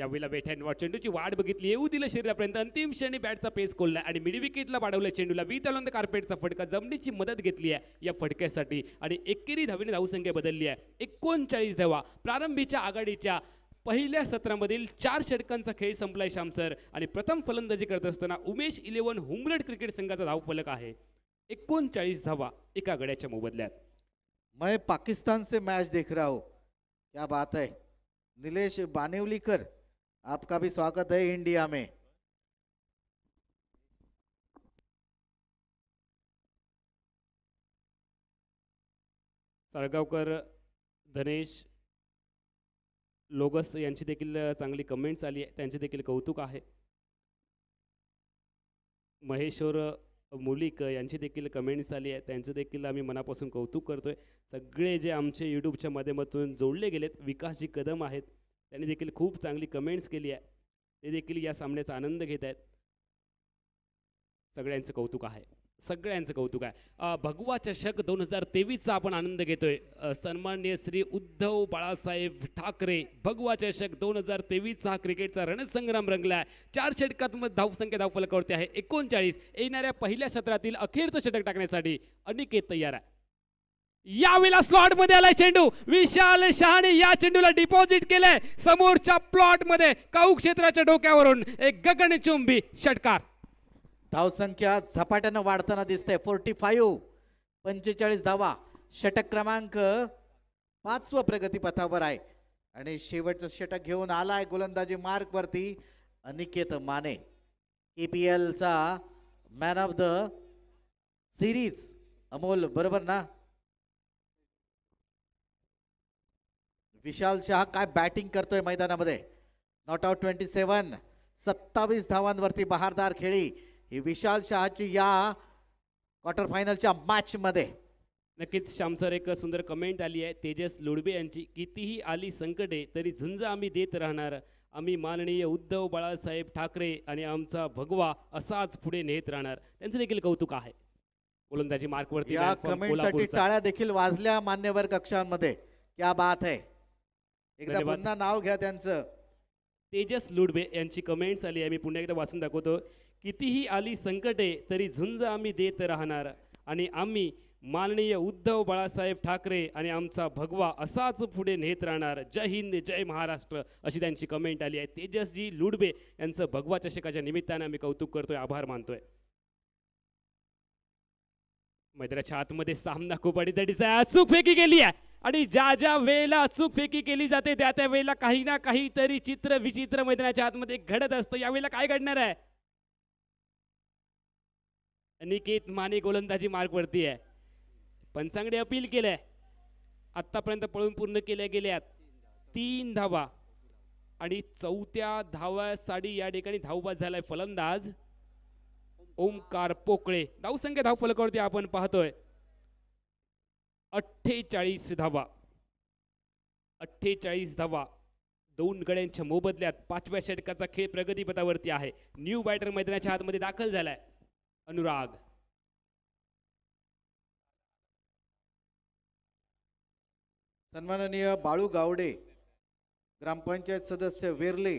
यावेळेला बेठ्यांवर चेंडूची वाट बघितली येऊ दिलं शरीरापर्यंत अंतिम श्रेणी बॅटचा पेस कोल्ला आणि मिड विकेटला वाढवलं चेंडूला वी तलंद कार्पेटचा फटका जमिनीची मदत घेतली आहे या फटक्यासाठी आणि एकेरी धावीने धावसंख्या बदलली आहे एकोणचाळीस धावा प्रारंभीच्या आघाडीच्या पहिल्या सत्रामधील चार षटकांचा खेळ संपलाय श्यामसर आणि प्रथम फलंदाजी करत असताना उमेश इलेव्हन हुमरड क्रिकेट संघाचा फलक आहे एकोणचाळीस धावा एका गड्याच्या मोबदल्यात मैं पाकिस्तान से देख रहा हूं क्या बात है निलेश बानेवलीकर आपका भी स्वागत है इंडिया में साळगावकर धनेश लोगस यांची देखील चांगली कमेंट्स आली आहे त्यांचे देखील कौतुक आहे महेश्वर मुलीक यांची देखील कमेंट्स आली आहे त्यांचं देखील आम्ही मनापासून कौतुक करतो आहे सगळे जे आमचे यूट्यूबच्या माध्यमातून जोडले गेलेत जी कदम आहेत त्यांनी देखील खूप चांगली कमेंट्स केली आहे ते देखील या सामन्याचा आनंद घेत आहेत सगळ्यांचं कौतुक आहे सगळ्यांचं कौतुक आहे भगवा चषक दोन हजार तेवीसचा आपण आनंद घेतोय सन्माननीय श्री उद्धव बाळासाहेब ठाकरे भगवा चषक दोन हजार तेवीसचा हा क्रिकेटचा रणसंग्राम रंगला आहे चार षटकांमध्ये धावसंख्या धावफलकावरती आहे एकोणचाळीस येणाऱ्या पहिल्या सत्रातील अखेरचं षटक टाकण्यासाठी अनिकेत तयार आहे यावेळेला स्लॉट मध्ये आलाय चेंडू विशाल शहाणे या चेंडूला डिपॉझिट केलंय समोरच्या प्लॉट मध्ये काऊ क्षेत्राच्या डोक्यावरून एक गगनचुंबी षटकार धावसंख्या झपाट्यानं वाढताना दिसते फोर्टी फाईव्ह पंचेचाळीस धावा षटक क्रमांक पाचवं प्रगतीपथावर आहे आणि शेवटचं षटक घेऊन आलाय गोलंदाजी मार्कवरती अनिकेत माने ए पी एलचा man of the series Amol बरोबर ना विशाल शाह काय बॅटिंग करतोय मैदानामध्ये नॉट आउट ट्वेंटी सेवन सत्तावीस धावांवरती बहारदार खेळी ही विशाल शहाची या क्वार्टर फायनलच्या मध्ये नक्कीच श्याम सर एक सुंदर कमेंट आली आहे तेजस लुडबे यांची कितीही आली संकटे तरी झुंज आम्ही देत राहणार आम्ही माननीय उद्धव बाळासाहेब ठाकरे आणि आमचा भगवा असाच पुढे नेत राहणार त्यांचं देखील कौतुक आहे गोलंदाजी मार्कवरती या कमेंटसाठी टाळ्या देखील वाजल्या मान्यवर कक्षांमध्ये क्या बात आहे एकदा पुन्हा नाव घ्या त्यांचं तेजस लुडबे यांची कमेंट्स आली आहे मी पुन्हा एकदा वाचून दाखवतो कितीही आली संकटे तरी झुंज आम्ही देत राहणार आणि आम्ही माननीय उद्धव बाळासाहेब ठाकरे आणि आमचा भगवा असाच पुढे नेत राहणार जय हिंद जय महाराष्ट्र अशी त्यांची कमेंट आली आहे तेजसजी लुडबे यांचं भगवा चषकाच्या निमित्तानं आम्ही कौतुक करतोय आभार मानतोय मैत्राच्या आतमध्ये सामना खूप अडीतडीचा अचूक फेकी गेली आहे आणि ज्या ज्या वेळेला अचूक फेकी केली जाते त्या त्या वेळेला काही ना काहीतरी चित्र विचित्र मैत्राच्या आतमध्ये घडत असतं यावेळेला काय घडणार आहे अनिकेत माने गोलंदाजी मार्गवरती आहे पंचांकडे अपील केलं आहे आत्तापर्यंत पळून पूर्ण केल्या गेल्यात तीन धावा आणि चौथ्या साडी या ठिकाणी धावबाद झालाय फलंदाज ओंकार पोकळे संख्या धाव फलकावरती आपण पाहतोय अठ्ठेचाळीस धावा अठ्ठेचाळीस धावा दोन गड्यांच्या मोबदल्यात पाचव्या षटकाचा खेळ प्रगतीपथावरती आहे न्यू बॅटर मैदानाच्या आतमध्ये दाखल झालाय अनुराग सन्माननीय बाळू गावडे ग्रामपंचायत सदस्य वेरले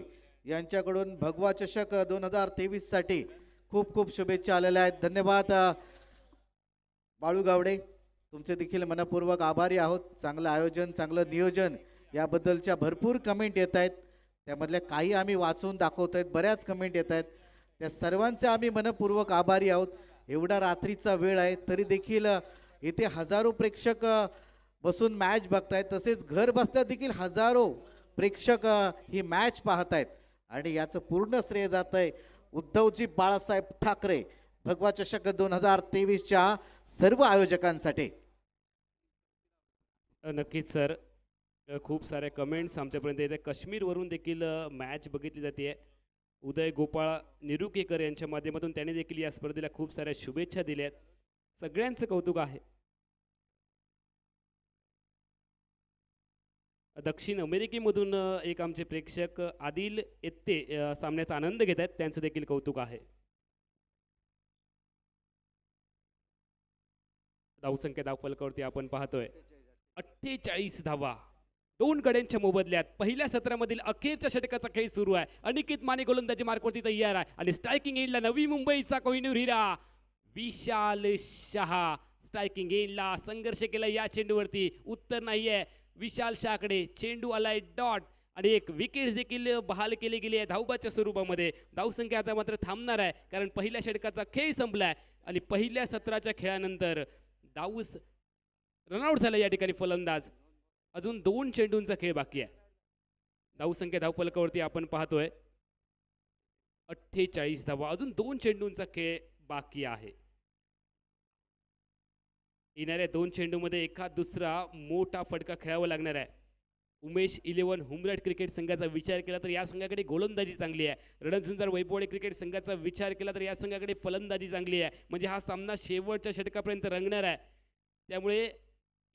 यांच्याकडून भगवा चषक दोन हजार तेवीस साठी खूप खूप शुभेच्छा आलेल्या आहेत धन्यवाद बाळू गावडे तुमचे देखील मनपूर्वक आभारी आहोत चांगलं आयोजन चांगलं नियोजन याबद्दलच्या भरपूर कमेंट येत आहेत त्यामधल्या काही आम्ही वाचून दाखवत आहेत बऱ्याच कमेंट येत आहेत त्या सर्वांचे आम्ही मनपूर्वक आभारी आहोत एवढा रात्रीचा वेळ आहे तरी देखील येथे हजारो प्रेक्षक बसून मॅच बघतायत तसेच घर बसल्या देखील हजारो प्रेक्षक ही मॅच पाहत आहेत आणि याचं पूर्ण श्रेय जात आहे उद्धवजी बाळासाहेब ठाकरे भगवा चषक दोन हजार तेवीसच्या सर्व आयोजकांसाठी नक्कीच सर खूप साऱ्या कमेंट्स आमच्यापर्यंत येते काश्मीरवरून देखील मॅच बघितली जाते उदय गोपाळ निरुकेकर यांच्या माध्यमातून त्याने देखील या स्पर्धेला खूप साऱ्या शुभेच्छा दिल्या आहेत सगळ्यांचं कौतुक आहे दक्षिण अमेरिकेमधून एक आमचे प्रेक्षक आदिल येते सामन्याचा आनंद घेत आहेत त्यांचं देखील कौतुक आहे धावसंख्या दाखवलकावरती आपण पाहतोय अठ्ठेचाळीस धावा दोन गड्यांच्या मोबदल्यात पहिल्या सत्रामधील अखेरच्या षटकाचा खेळ सुरू आहे अनिकित माने गोलंदाजी मार्कवरती तयार आहे आणि स्ट्रायकिंग एंडला नवी मुंबईचा कोहिनूर हिरा विशाल शहा स्ट्रायकिंग एंडला संघर्ष केला या चेंडूवरती उत्तर नाहीये विशाल शहाकडे चेंडू आलाय डॉट आणि एक विकेट देखील बहाल केले गेले आहे धावबाच्या स्वरूपामध्ये धावसंख्या आता मात्र थांबणार आहे कारण पहिल्या षटकाचा खेळ संपला आहे आणि पहिल्या सत्राच्या खेळानंतर रन रनआउट झाला या ठिकाणी फलंदाज अजून दोन चेंडूंचा खेळ बाकी आहे धाव फलकावरती आपण पाहतोय अठ्ठेचाळीस धावा अजून दोन चेंडूंचा खेळ बाकी आहे येणाऱ्या दोन चेंडूमध्ये एखाद दुसरा मोठा फटका खेळावा लागणार आहे उमेश इलेव्हन हुमराट क्रिकेट संघाचा विचार केला तर या संघाकडे गोलंदाजी चांगली आहे रणसुंदर वैभवडे क्रिकेट संघाचा विचार केला तर या संघाकडे फलंदाजी चांगली आहे म्हणजे हा सामना शेवटच्या षटकापर्यंत रंगणार आहे त्यामुळे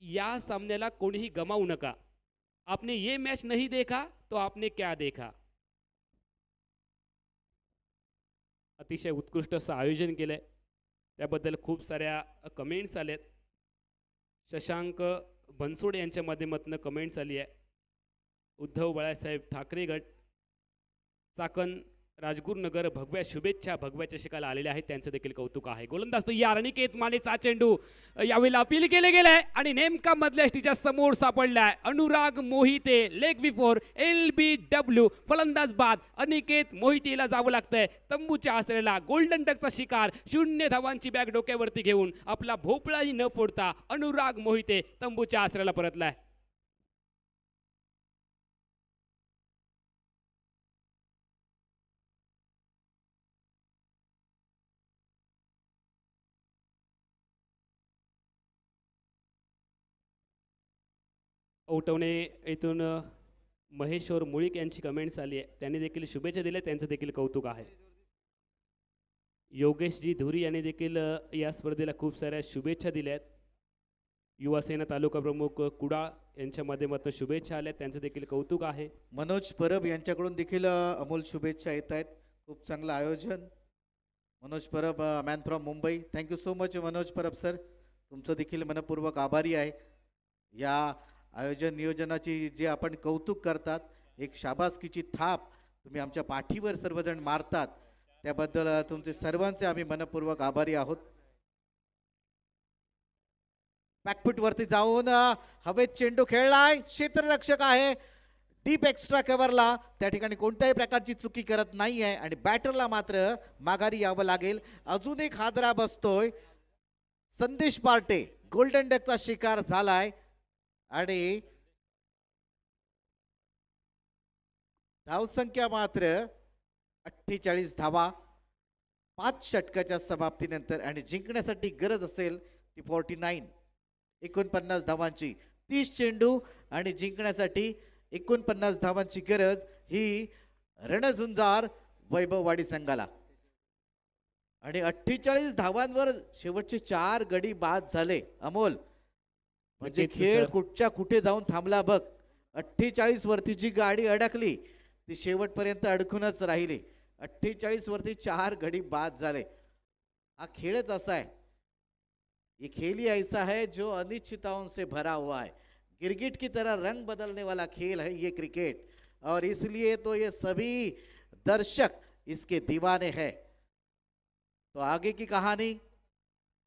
या सामन्याला कोणीही गमावू नका आपने ये मॅच नहीं देखा तो आपने क्या देखा अतिशय उत्कृष्ट असं आयोजन केलं त्याबद्दल खूप साऱ्या कमेंट्स आलेत शशांक बनसोडे यांच्या माध्यमातून कमेंट्स आली आहे उद्धव बाळासाहेब ठाकरे गट चाकण राजगुरुनगर भगव्या शुभेच्छा भगव्या चषकाला आलेल्या आहेत त्यांचं देखील कौतुक आहे गोलंदाज या रणिकेत मानेचा चेंडू यावेळी अपील केले गेलाय आणि नेमका मधल्या स्टीच्या समोर सापडलाय Anurag Mohite leg before L B W फलंदाज बाद अनिकेत मोहितेला जावं लागतंय तंबूच्या आसरेला गोल्डन डकचा शिकार शून्य धावांची बॅग डोक्यावरती घेऊन आपला भोपळाही न फोडता अनुराग मोहिते तंबूच्या आसऱ्याला परतलाय औटवणे येथून महेश्वर मुळीक यांची कमेंट्स आली आहे त्यांनी देखील शुभेच्छा दिल्या त्यांचं देखील कौतुक आहे योगेशजी धुरी यांनी देखील या स्पर्धेला खूप साऱ्या शुभेच्छा दिल्या आहेत युवासेना तालुका प्रमुख कुडाळ यांच्या माध्यमातून शुभेच्छा आल्या त्यांचं देखील कौतुक आहे मनोज परब यांच्याकडून देखील अमोल शुभेच्छा येत आहेत खूप चांगलं आयोजन Manoj Parab man from Mumbai thank you so much Manoj Parab sir तुमचं देखील मनपूर्वक आभारी आहे या आयोजन नियोजनाची जे आपण कौतुक करतात एक शाबासकीची थाप तुम्ही आमच्या पाठीवर सर्वजण मारतात त्याबद्दल तुमचे सर्वांचे आम्ही मनपूर्वक आभारी आहोत वरती जाऊन हवेत चेंडू खेळलाय क्षेत्ररक्षक आहे डीप एक्स्ट्रा कव्हरला त्या ठिकाणी कोणत्याही प्रकारची चुकी करत नाही आहे आणि बॅटरला मात्र माघारी यावं लागेल अजून एक हादरा बसतोय संदेश पार्टे गोल्डन डेकचा शिकार झालाय आणि धावसंख्या मात्र अठ्ठेचाळीस धावा पाच षटकाच्या समाप्तीनंतर आणि जिंकण्यासाठी गरज असेल ती फॉर्टी नाईन एकोणपन्नास धावांची तीस चेंडू आणि जिंकण्यासाठी एकोणपन्नास धावांची गरज ही रणझुंजार वैभववाडी संघाला आणि अठ्ठेचाळीस धावांवर शेवटचे चार गडी बाद झाले अमोल म्हणजे खेळ कुठच्या कुठे जाऊन थांबला बघ अठ्ठेचाळीस वरती जी गाडी अडकली ती शेवटपर्यंत अडकूनच राहिली अठ्ठेचाळीस वरती चार घडी बाद झाले हा खेळच असा आहे ये खेल ही ऐसा है जो अनिश्चितताओं से भरा हुआ है गिरगिट की तरह रंग बदलने वाला खेल है ये क्रिकेट और इसलिए तो ये सभी दर्शक इसके दीवाने हैं तो आगे की कहानी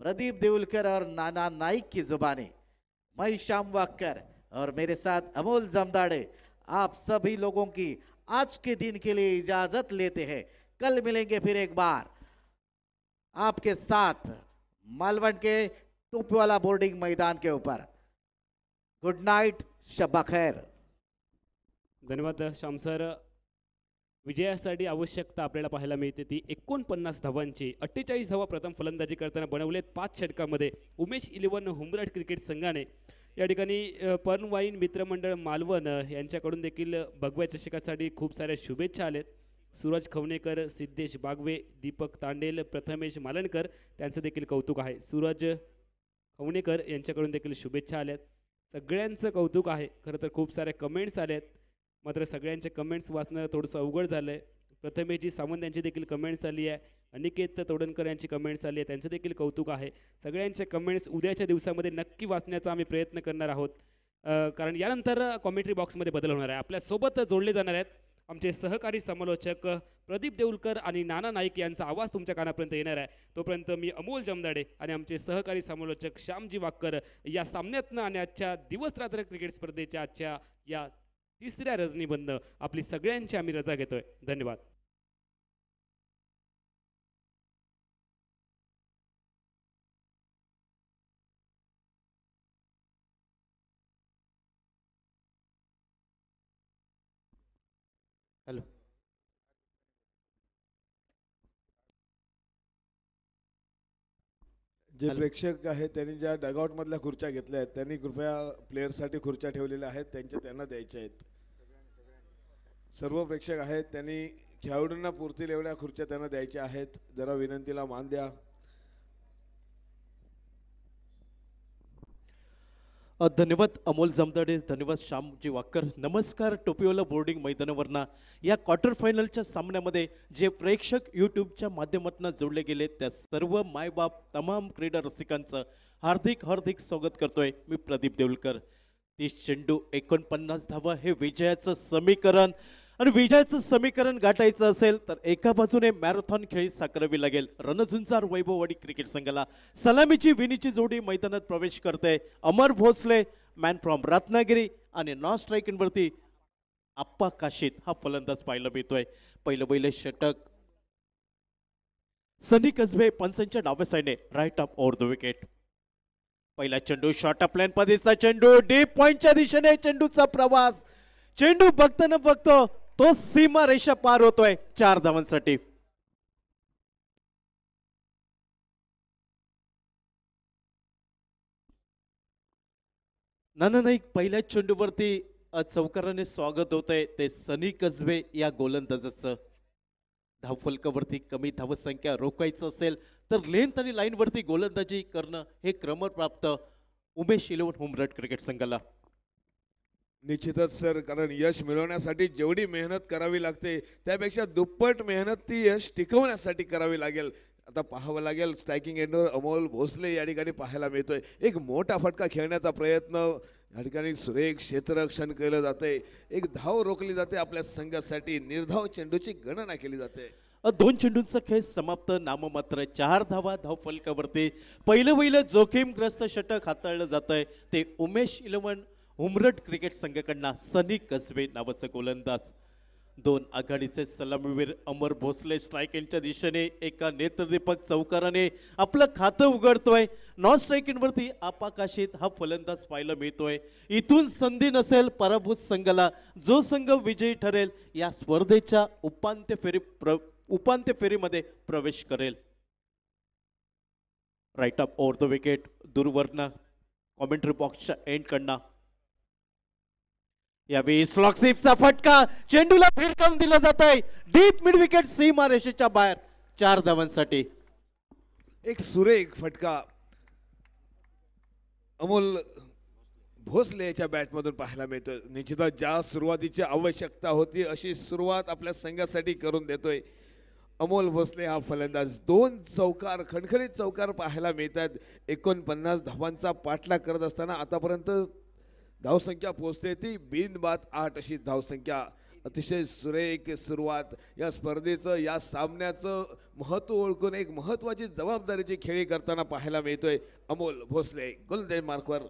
प्रदीप देवलकर और नाना नाइक की जुबानी मैं श्याम वाकर और मेरे साथ अमोल जमदाड़े आप सभी लोगों की आज के दिन के लिए इजाजत लेते हैं कल मिलेंगे फिर एक बार आपके साथ मालवण के टूपवाला बोर्डिंग मैदान के ऊपर गुड नाइट शबा खैर धन्यवाद श्याम सर विजयासाठी आवश्यकता आपल्याला पाहायला मिळते ती एकोणपन्नास धावांची अठ्ठेचाळीस धावा प्रथम फलंदाजी करताना बनवलेत पाच षटकामध्ये उमेश इलेव्हन हुमराट क्रिकेट संघाने या ठिकाणी पर्नवाईन मित्रमंडळ मालवण यांच्याकडून देखील भगव्या चषकासाठी खूप साऱ्या शुभेच्छा आल्यात सूरज खवणेकर सिद्धेश बागवे दीपक तांडेल प्रथमेश मालणकर त्यांचं देखील कौतुक आहे सूरज खवणेकर यांच्याकडून देखील शुभेच्छा आल्यात सगळ्यांचं कौतुक आहे खरं तर खूप साऱ्या कमेंट्स आहेत मात्र सगळ्यांचे कमेंट्स वाचणं थोडंसं अवघड झालं आहे प्रथमेजी सावंत यांची देखील कमेंट्स आली आहे अनिकेत तोडणकर यांची कमेंट्स आली आहे त्यांचं देखील कौतुक आहे सगळ्यांचे कमेंट्स उद्याच्या दिवसामध्ये नक्की वाचण्याचा आम्ही प्रयत्न करणार आहोत कारण यानंतर कॉमेंट्री बॉक्समध्ये बदल होणार आहे आपल्यासोबत जोडले जाणार आहेत आमचे सहकारी समालोचक प्रदीप देऊलकर आणि नाना नाईक यांचा आवाज तुमच्या कानापर्यंत येणार आहे तोपर्यंत मी अमोल जमदाडे आणि आमचे सहकारी समालोचक श्यामजी वाकर या सामन्यातनं आणि आजच्या दिवसरात्र क्रिकेट स्पर्धेच्या आजच्या या तिसऱ्या रजनीबंद आपली सगळ्यांची आम्ही रजा घेतोय धन्यवाद हॅलो जे प्रेक्षक आहेत त्यांनी ज्या डगआउटमधल्या खुर्च्या घेतल्या आहेत त्यांनी कृपया प्लेयरसाठी खुर्च्या ठेवलेल्या आहेत त्यांच्या त्यांना द्यायच्या आहेत सर्व प्रेक्षक आहेत त्यांनी खेळाडूंना पुरतील एवढ्या खुर्च्या त्यांना द्यायच्या आहेत जरा विनंतीला मान द्या धन्यवाद अमोल जमदाडे धन्यवाद श्यामजी वाकर नमस्कार टोपिओला बोर्डिंग मैदानावरना या क्वार्टर फायनलच्या सामन्यामध्ये जे प्रेक्षक यूट्यूबच्या माध्यमातून जोडले गेले त्या सर्व मायबाप तमाम क्रीडा रसिकांचं हार्दिक हार्दिक स्वागत करतोय मी प्रदीप देवलकर तीस चेंडू एकोणपन्नास धावा हे विजयाचं समीकरण आणि विजयाचं समीकरण गाठायचं असेल तर एका बाजूने मॅरेथॉन खेळी साकारावी लागेल रणझुंजार वैभववाडी क्रिकेट संघाला सलामीची विनीची जोडी मैदानात प्रवेश करते अमर भोसले मॅन फ्रॉम रत्नागिरी आणि नॉन स्ट्रायकिंगवरती आप्पा काशीत हा फलंदाज पाहायला मिळतोय पहिलं पहिले षटक सनी कसबे पंचांच्या डाव्या साईडने right off over the wicket पहिला चेंडू शॉर्ट ऑफ पदेचा चेंडू डीप पॉईंटच्या दिशेने चेंडूचा प्रवास चेंडू ना बघतो तो सीमा रेषा पार होतोय चार धावांसाठी नाना नाईक पहिल्या चेंडूवरती चौकाराने स्वागत होतंय ते सनी कसबे या गोलंदाजाचं धावफलकावरती कमी धावसंख्या रोखायचं असेल तर लेंथ आणि लाईनवरती गोलंदाजी करणं हे क्रमप्राप्त उमेश इलेवन होमरट क्रिकेट संघाला निश्चितच सर कारण यश मिळवण्यासाठी जेवढी मेहनत करावी लागते त्यापेक्षा दुप्पट मेहनत ती यश टिकवण्यासाठी करावी लागेल आता पाहावं लागेल स्ट्रायकिंग एंडवर अमोल भोसले या ठिकाणी पाहायला मिळतोय एक मोठा फटका खेळण्याचा प्रयत्न या ठिकाणी सुरेख क्षेत्ररक्षण केलं जाते एक धाव रोखली जाते आपल्या संघासाठी निर्धाव चेंडूची गणना केली जाते दोन चेंडूंचा खेळ समाप्त नाममात्र चार धावा धाव फलकावरती पहिलं पहिलं जोखीमग्रस्त षटक हाताळलं जात आहे ते उमेश इलेवन उमरट क्रिकेट संघाकडनं सनी कसबे नावाचं गोलंदाज दोन आघाडीचे सलामीवीर अमर भोसले स्ट्राईक दिशेने एका नेत्रदीपक चौकाराने आपलं खातं उघडतोय नॉन स्ट्राईक वरती आपाकाशीत हा फलंदाज पाहायला मिळतोय इथून संधी नसेल पराभूत संघाला जो संघ विजयी ठरेल या स्पर्धेच्या उपांत्य फेरी प्र उपांत्य फेरीमध्ये प्रवेश करेल right up over the wicket दूरवरनं कॉमेंट्री बॉक्सच्या एंडकडनं यावेळी स्लॉक्सिपचा फटका चेंडूला फिरकावून दिला जात आहे डीप मिड विकेट सीमा रेषेच्या बाहेर चार धावांसाठी एक सुरेख फटका अमोल भोसले याच्या बॅटमधून पाहायला मिळतो निश्चितच ज्या सुरुवातीची आवश्यकता होती अशी सुरुवात आपल्या संघासाठी करून देतोय अमोल भोसले हा फलंदाज दोन चौकार खणखणीत चौकार पाहायला मिळतात एकोणपन्नास धावांचा पाठलाग करत असताना आतापर्यंत धावसंख्या पोहोचते ती बिनबात आठ अशी धावसंख्या अतिशय सुरेख सुरुवात या स्पर्धेचं या सामन्याचं महत्त्व ओळखून एक महत्त्वाची जबाबदारीची खेळी करताना पाहायला मिळतोय अमोल भोसले गुलदेव मार्कवर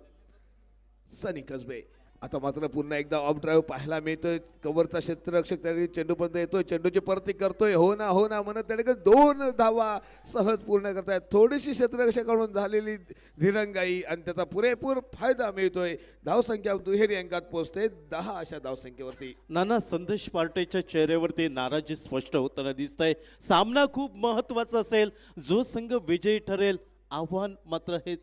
सनी कसबे आता मात्र पुन्हा एकदा ऑफ ड्राईव्ह पाहायला मिळतोय कव्हरचा क्षेत्ररक्षक त्याने चेंडूपर्यंत येतोय चेंडूची परती करतोय हो ना हो ना म्हणत त्याने दोन धावा सहज पूर्ण करतायत थोडीशी क्षेत्ररक्षकाकडून झालेली धिरंगाई आणि त्याचा पुरेपूर फायदा मिळतोय धावसंख्या दुहेरी अंकात पोहोचते दहा अशा धावसंख्येवरती नाना संदेश पार्टेच्या चेहऱ्यावरती नाराजी स्पष्ट होताना दिसत आहे सामना खूप महत्वाचा असेल जो संघ विजयी ठरेल आव्हान मात्र हेच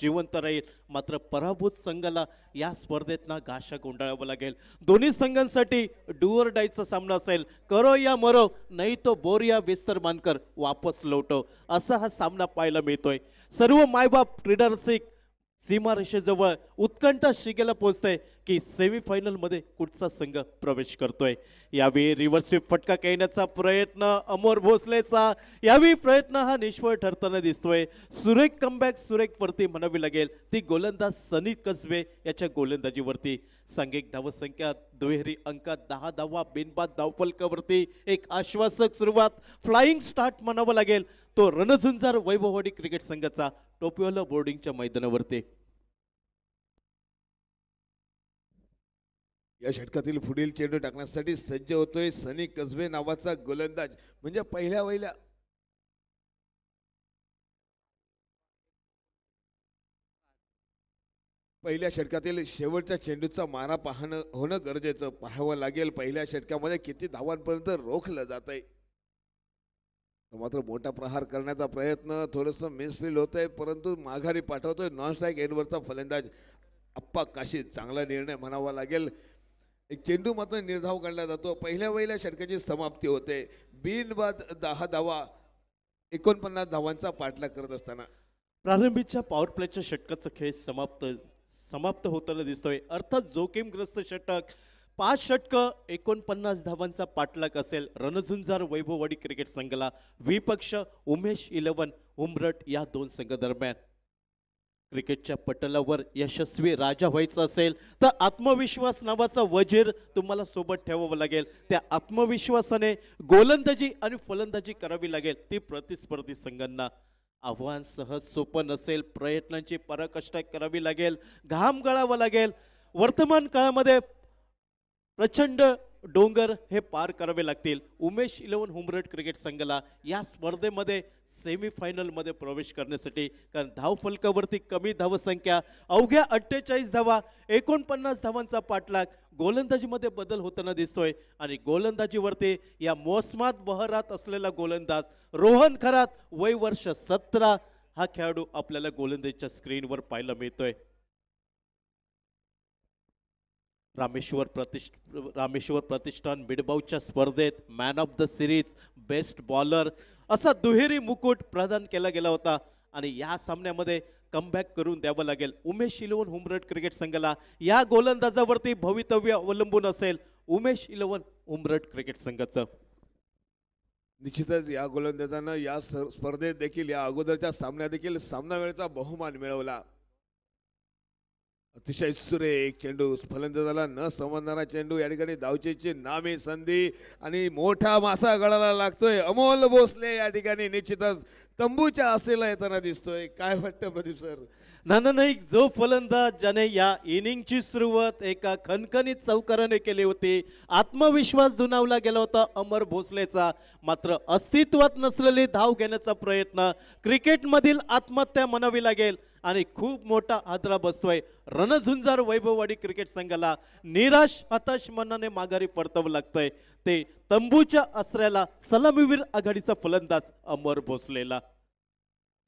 जिवंत राहील मात्र पराभूत संघाला या स्पर्धेतना ना गाशा गोंडाळावं लागेल दोन्ही संघांसाठी डुअर डाईचा सामना असेल करो या मरो नाही तो बोर या विस्तर मानकर वापस लोटो असा हा सामना पाहायला मिळतोय सर्व मायबाप क्रीडर्सिक सीमारेषेजवळ उत्कंठा शिगेला पोहोचतंय की सेमीफायनलमध्ये कुठचा संघ प्रवेश करतोय यावेळी रिव्हर्सिप फटका खेळण्याचा प्रयत्न अमोर भोसलेचा यावेळी प्रयत्न हा निष्फळ ठरताना दिसतोय सुरेख कमबॅक सुरेख वरती म्हणावी लागेल ती गोलंदाज सनी कसबे याच्या गोलंदाजीवरती सांघिक संख्या दुहेरी अंकात दहा धावा बिनबाद धावफलकावरती एक आश्वासक सुरुवात फ्लाइंग स्टार्ट म्हणावं लागेल तो रणझुंजार वैभववाडी क्रिकेट संघाचा टोपिओला बोर्डिंगच्या मैदानावरती या षटकातील पुढील चेंडू टाकण्यासाठी सज्ज होतोय सनी कसबे नावाचा गोलंदाज म्हणजे पहिल्या वहिल्या पहिल्या षटकातील शेवटच्या चेंडूचा मारा पाहणं होणं गरजेचं पाहावं लागेल पहिल्या षटकामध्ये किती धावांपर्यंत रोखलं जात आहे मात्र मोठा प्रहार करण्याचा प्रयत्न थोडंसं मिसफील होत आहे परंतु माघारी पाठवतोय नॉन स्ट्राईक एंडवरचा फलंदाज अप्पा काशी चांगला निर्णय म्हणावा लागेल एक चेंडू मात्र निर्धाव काढला जातो पहिल्या वेळेला षटकाची समाप्ती होते बिनबाद दहा धावा एकोणपन्नास धावांचा पाठलाग करत असताना प्रारंभीच्या पॉवर प्लेच्या षटकाचा खेळ समाप्त समाप्त होताना दिसतोय अर्थात जोखीमग्रस्त षटक पाच षटकं एकोणपन्नास धावांचा पाठलाग असेल रणझुंजार वैभववाडी क्रिकेट संघाला विपक्ष उमेश इलेवन उमरट या दोन संघादरम्यान क्रिकेटच्या पटलावर यशस्वी राजा व्हायचं असेल तर आत्मविश्वास नावाचा वजीर तुम्हाला सोबत ठेवावं लागेल त्या आत्मविश्वासाने गोलंदाजी आणि फलंदाजी करावी लागेल ती प्रतिस्पर्धी संघांना आव्हान सहज सोपं नसेल प्रयत्नांची पराकष्टा करावी लागेल घाम गळावा लागेल वर्तमान काळामध्ये प्रचंड डोंगर हे पार करावे लागतील उमेश इलेव्हन हुमरट क्रिकेट संघाला या स्पर्धेमध्ये मध्ये प्रवेश करण्यासाठी कारण फलकावरती कमी धावसंख्या अवघ्या अठ्ठेचाळीस धावा एकोणपन्नास धावांचा पाठलाग गोलंदाजीमध्ये बदल होताना दिसतोय आणि गोलंदाजीवरती या मोसमात बहरात असलेला गोलंदाज रोहन खरात वय वर्ष सतरा हा खेळाडू आपल्याला गोलंदाजीच्या स्क्रीनवर पाहायला मिळतोय रामेश्वर प्रतिष्ठ रामेश्वर प्रतिष्ठान बिडबाऊच्या स्पर्धेत man of the series best bowler असा दुहेरी मुकुट प्रदान केला गेला होता आणि या सामन्यामध्ये कमबॅक करून द्यावं लागेल उमेश इलेव्हन उमरट क्रिकेट संघाला या गोलंदाजावरती भवितव्य अवलंबून असेल उमेश इलेव्हन उमरट क्रिकेट संघाचं निश्चितच या गोलंदाजानं या स्पर्धेत देखील या अगोदरच्या सामन्यात देखील सामना वेळेचा बहुमान मिळवला अतिशय एक चेंडू फलंदाजाला न समजणारा चेंडू या ठिकाणी धावचेची नामे संधी आणि मोठा मासा गळाला लागतोय अमोल भोसले या ठिकाणी निश्चितच तंबूच्या आसेला येताना दिसतोय काय वाटतं प्रदीप सर नाना नाईक जो फलंदाज ज्याने या इनिंगची सुरुवात एका खणखणीत चौकाराने केली होती आत्मविश्वास दुनावला गेला होता अमर भोसलेचा मात्र अस्तित्वात नसलेली धाव घेण्याचा प्रयत्न क्रिकेटमधील आत्महत्या म्हणावी लागेल आणि खूप मोठा आदरा बसतोय रणझुंजार वैभववाडी क्रिकेट संघाला निराश हताश मनाने माघारी परतावं लागतंय ते तंबूच्या आसऱ्याला सलामीवीर आघाडीचा फलंदाज अमर भोसलेला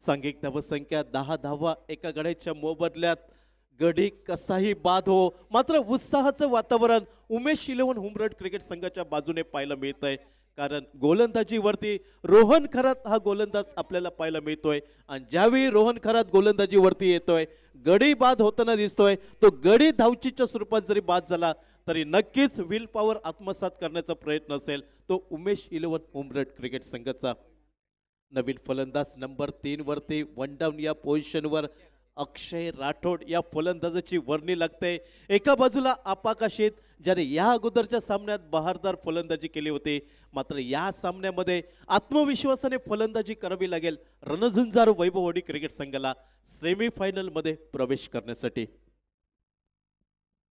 सांघिक संख्या दहा धावा एका गड्याच्या मोबदल्यात गडी कसाही बाद हो मात्र उत्साहाचं वातावरण उमेश शिलवन हुमरट क्रिकेट संघाच्या बाजूने पाहायला मिळतंय कारण गोलंदाजीवरती रोहन खरात हा गोलंदाज आपल्याला पाहायला मिळतोय आणि ज्यावेळी रोहन खरात वरती येतोय गडी बाद होताना दिसतोय तो गडी धावचीच्या स्वरूपात जरी बाद झाला तरी नक्कीच विल पॉवर आत्मसात करण्याचा प्रयत्न असेल तो उमेश इलेव्हन उमरट क्रिकेट संघाचा नवीन फलंदाज नंबर वरती वन डाऊन या पोझिशनवर अक्षय राठोड या फलंदाजाची वर्णी लागते एका बाजूला आपाकाशीत ज्याने या अगोदरच्या सामन्यात बहारदार फलंदाजी केली होती मात्र या सामन्यामध्ये आत्मविश्वासाने फलंदाजी करावी लागेल रणझुंजार वैभववाडी क्रिकेट संघाला सेमीफायनल मध्ये प्रवेश करण्यासाठी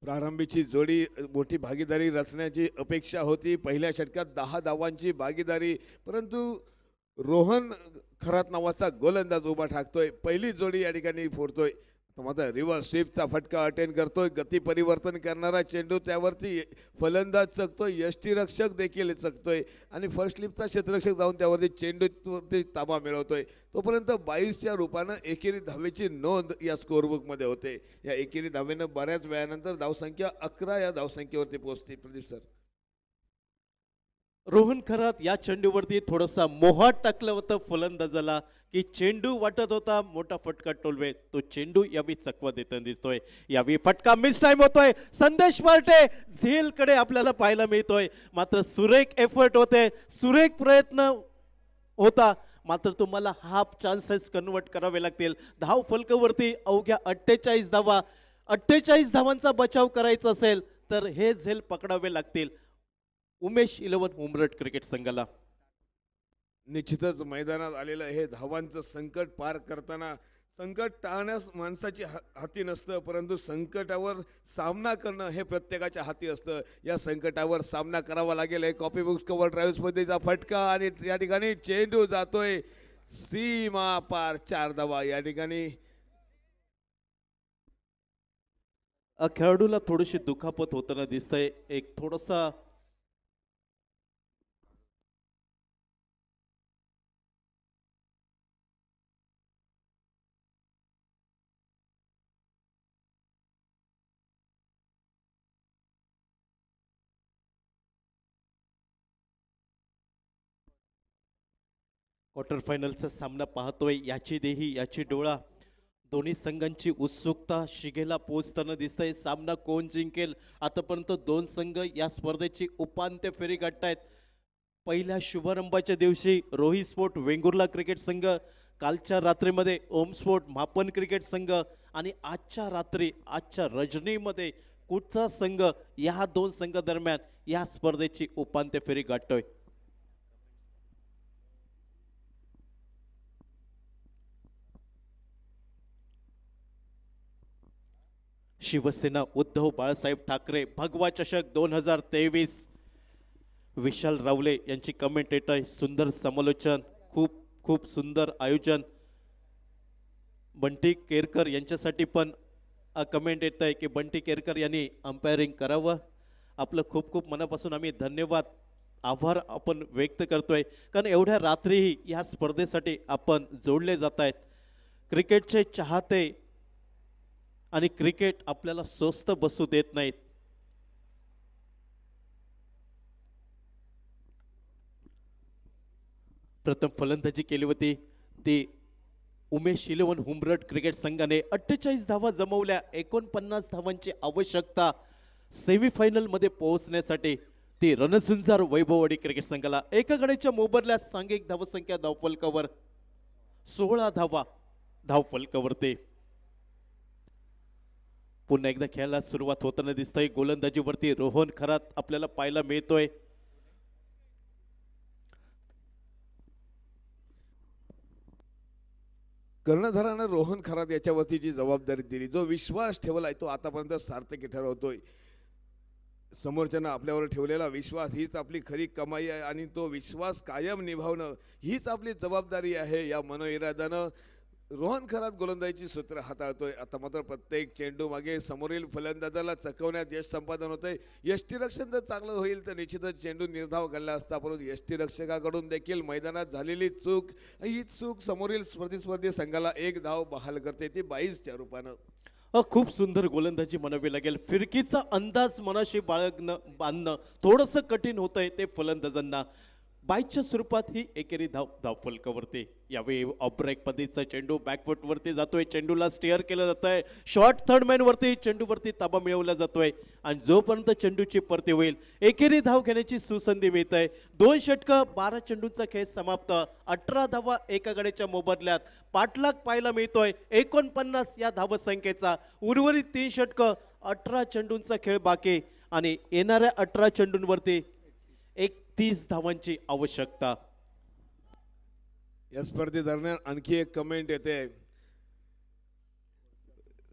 प्रारंभीची जोडी मोठी भागीदारी रचण्याची अपेक्षा होती पहिल्या षटकात दहा धावांची भागीदारी परंतु रोहन खरात नावाचा गोलंदाज उभा ठाकतोय पहिली जोडी या ठिकाणी फोडतोय मात्र रिव्हर्स स्वीपचा फटका अटेंड करतोय गती परिवर्तन करणारा चेंडू त्यावरती फलंदाज चकतोय यष्टीरक्षक देखील चकतोय आणि फर्स्ट स्लिपचा क्षेत्ररक्षक जाऊन त्यावरती चेंडूवरती ताबा मिळवतोय तोपर्यंत बाईसच्या रूपानं एकेरी धावेची नोंद या स्कोअरबुकमध्ये होते या एकेरी धावेनं बऱ्याच वेळानंतर धावसंख्या अकरा या धावसंख्येवरती पोहोचते प्रदीप सर रोहन खरात या चेंडूवरती थोडासा मोहात टाकलं होतं फलंदाजाला की चेंडू वाटत होता मोठा फटका टोलवे तो चेंडू यावी चकवा देताना दिसतोय यावी फटका मिस टाइम होतोय संदेश मार्टे झेलकडे आपल्याला पाहायला मिळतोय मात्र सुरेख एफर्ट होते सुरेख प्रयत्न होता मात्र तुम्हाला हाफ चान्सेस कन्वर्ट करावे लागतील धाव फलकावरती अवघ्या अठ्ठेचाळीस धावा अठ्ठेचाळीस धावांचा बचाव करायचा असेल तर हे झेल पकडावे लागतील उमेश इलेवन उमरट क्रिकेट संघाला निश्चितच मैदानात आलेलं हे धावांचं संकट पार करताना संकट टाळण्यास माणसाची हा हाती नसतं परंतु संकटावर सामना करणं हे प्रत्येकाच्या हाती असतं या संकटावर सामना करावा लागेल हे कॉपी बुक्स कवर ड्राईव्हमध्येचा फटका आणि या ठिकाणी चेंडू जातोय सीमा पार चार धावा या ठिकाणी खेळाडूला थोडीशी दुखापत होताना दिसतंय एक थोडासा क्वार्टर फायनलचा सामना पाहतोय याची देही याची डोळा दोन्ही संघांची उत्सुकता शिगेला पोहोचताना आहे सामना कोण जिंकेल आतापर्यंत दोन संघ या स्पर्धेची उपांत्य फेरी गाठतायत पहिल्या शुभारंभाच्या दिवशी रोही स्पोर्ट वेंगुर्ला क्रिकेट संघ कालच्या रात्रीमध्ये ओम स्पोर्ट मापन क्रिकेट संघ आणि आजच्या रात्री आजच्या रजनीमध्ये कुठचा संघ या दोन दरम्यान या स्पर्धेची उपांत्य फेरी गाठतोय शिवसेना उद्धव बाळासाहेब ठाकरे भगवा चषक दोन हजार तेवीस विशाल रावले यांची कमेंटेटर सुंदर समालोचन खूप खूप सुंदर आयोजन बंटी केरकर यांच्यासाठी पण कमेंट येत आहे की बंटी केरकर यांनी अंपायरिंग करावं आपलं खूप खूप मनापासून आम्ही धन्यवाद आभार आपण व्यक्त करतोय कारण एवढ्या रात्रीही या स्पर्धेसाठी आपण जोडले जात आहेत क्रिकेटचे चाहते आणि क्रिकेट आपल्याला स्वस्त बसू देत नाहीत प्रथम फलंदाजी केली होती ती उमेश इलेवन हुमरट क्रिकेट संघाने अठ्ठेचाळीस धावा जमवल्या एकोणपन्नास धावांची आवश्यकता सेमीफायनलमध्ये पोहोचण्यासाठी ती रणझुंजार वैभववाडी क्रिकेट संघाला एका गड्याच्या मोबरल्या सांघिक धावसंख्या धावफलकावर सोळा धावा धावफलकावर ते पुन्हा एकदा खेळायला सुरुवात होताना दिसतंय गोलंदाजीवरती रोहन खरात आपल्याला पाहायला मिळतोय कर्णधारानं रोहन खरात याच्यावरती जी जबाबदारी दिली जो विश्वास ठेवलाय तो आतापर्यंत सार्थकी ठरवतोय समोरच्यानं आपल्यावर ठेवलेला विश्वास हीच आपली खरी कमाई आहे आणि तो विश्वास कायम निभावणं हीच आपली जबाबदारी आहे या मनोइरादानं रोहन खरात गोलंदाजीची सूत्र हाताळतोय आता मात्र प्रत्येक चेंडू मागे समोरील फलंदाजाला चकवण्यात यश संपादन होतंय यष्टीरक्षण जर चांगलं होईल तर निश्चितच चेंडू निर्धाव घडला असता परंतु यष्टीरक्षकाकडून देखील मैदानात झालेली चूक ही चूक समोरील स्पर्धिस्पर्धी संघाला एक धाव बहाल करते ती बाईसच्या रूपानं खूप सुंदर गोलंदाजी म्हणावी लागेल फिरकीचा अंदाज मनाशी बाळगणं बांधणं थोडंसं कठीण होतंय ते फलंदाजांना बाईच्या स्वरूपात ही एकेरी धाव धाव फलकावरती यावेळी ऑब्रेक पद्धतीचा चेंडू वरती जातोय चेंडूला स्टेअर केलं आहे शॉर्ट थर्ड चेंडू चेंडूवरती ताबा मिळवला जातोय आणि जोपर्यंत चेंडूची परती होईल एकेरी धाव घेण्याची सुसंधी मिळत आहे दोन षटक बारा चेंडूंचा खेळ समाप्त अठरा धावा एका गड्याच्या मोबदल्यात पाठलाग पाहायला मिळतोय एकोणपन्नास या संख्येचा उर्वरित तीन षटकं अठरा चेंडूंचा खेळ बाकी आणि येणाऱ्या अठरा चेंडूंवरती एक तीस धावांची आवश्यकता या दरम्यान आणखी एक कमेंट येते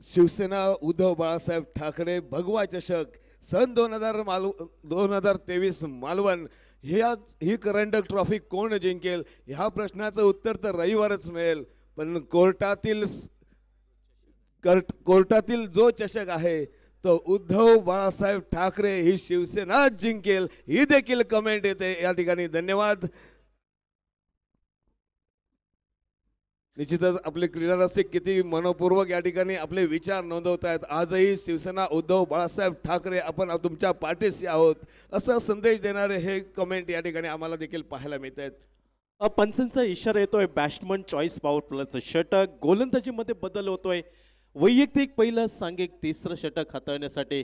शिवसेना उद्धव बाळासाहेब ठाकरे भगवा चषक सन दोन हजार माल दोन हजार तेवीस मालवण ह्या ही करंडक ट्रॉफी कोण जिंकेल ह्या प्रश्नाचं उत्तर तर रविवारच मिळेल पण कोर्टातील कोर्टातील जो चषक आहे तो उद्धव बाळासाहेब ठाकरे ही शिवसेना जिंकेल ही देखील कमेंट येते या ठिकाणी धन्यवाद निश्चितच आपले क्रीडा रसिक किती मनपूर्वक या ठिकाणी आपले विचार नोंदवत आहेत आजही शिवसेना उद्धव बाळासाहेब ठाकरे आपण तुमच्या पाठीशी आहोत असा संदेश देणारे हे कमेंट या ठिकाणी आम्हाला देखील पाहायला मिळत आहेत पंचनचा इशारा येतोय बॅट्समन चॉईस पावर षटक गोलंदाजीमध्ये बदल होतोय वैयक्तिक पहिलं सांघिक तिसरं षटक हाताळण्यासाठी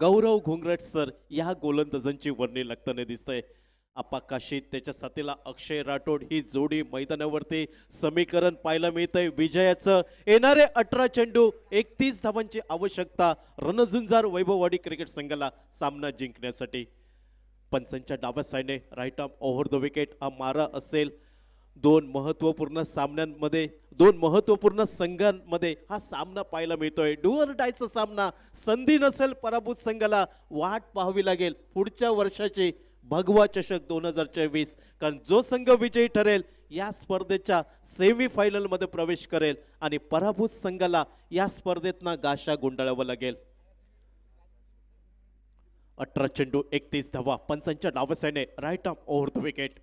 गौरव घोंगरट सर या गोलंदाजांची वर्णी लागताना दिसतंय आपा त्याच्या साथीला अक्षय राठोड ही जोडी मैदानावरती समीकरण पाहायला मिळतंय विजयाचं येणारे अठरा चेंडू एकतीस धावांची आवश्यकता रणझुंजार वैभववाडी क्रिकेट संघाला सामना जिंकण्यासाठी पंचांच्या डाव्या साईडने right arm over the wicket हा मारा असेल दोन महत्त्वपूर्ण सामन्यांमध्ये दोन महत्त्वपूर्ण संघांमध्ये हा सामना पाहायला मिळतोय डुअर डायचा सामना संधी नसेल पराभूत संघाला वाट पाहावी लागेल पुढच्या वर्षाचे भगवा चषक दोन हजार चोवीस कारण जो संघ विजयी ठरेल या स्पर्धेच्या सेमीफायनलमध्ये प्रवेश करेल आणि पराभूत संघाला या स्पर्धेतना गाशा गुंडाळावं लागेल अठरा चेंडू एकतीस धवा पंचांच्या डावसाने right off over the wicket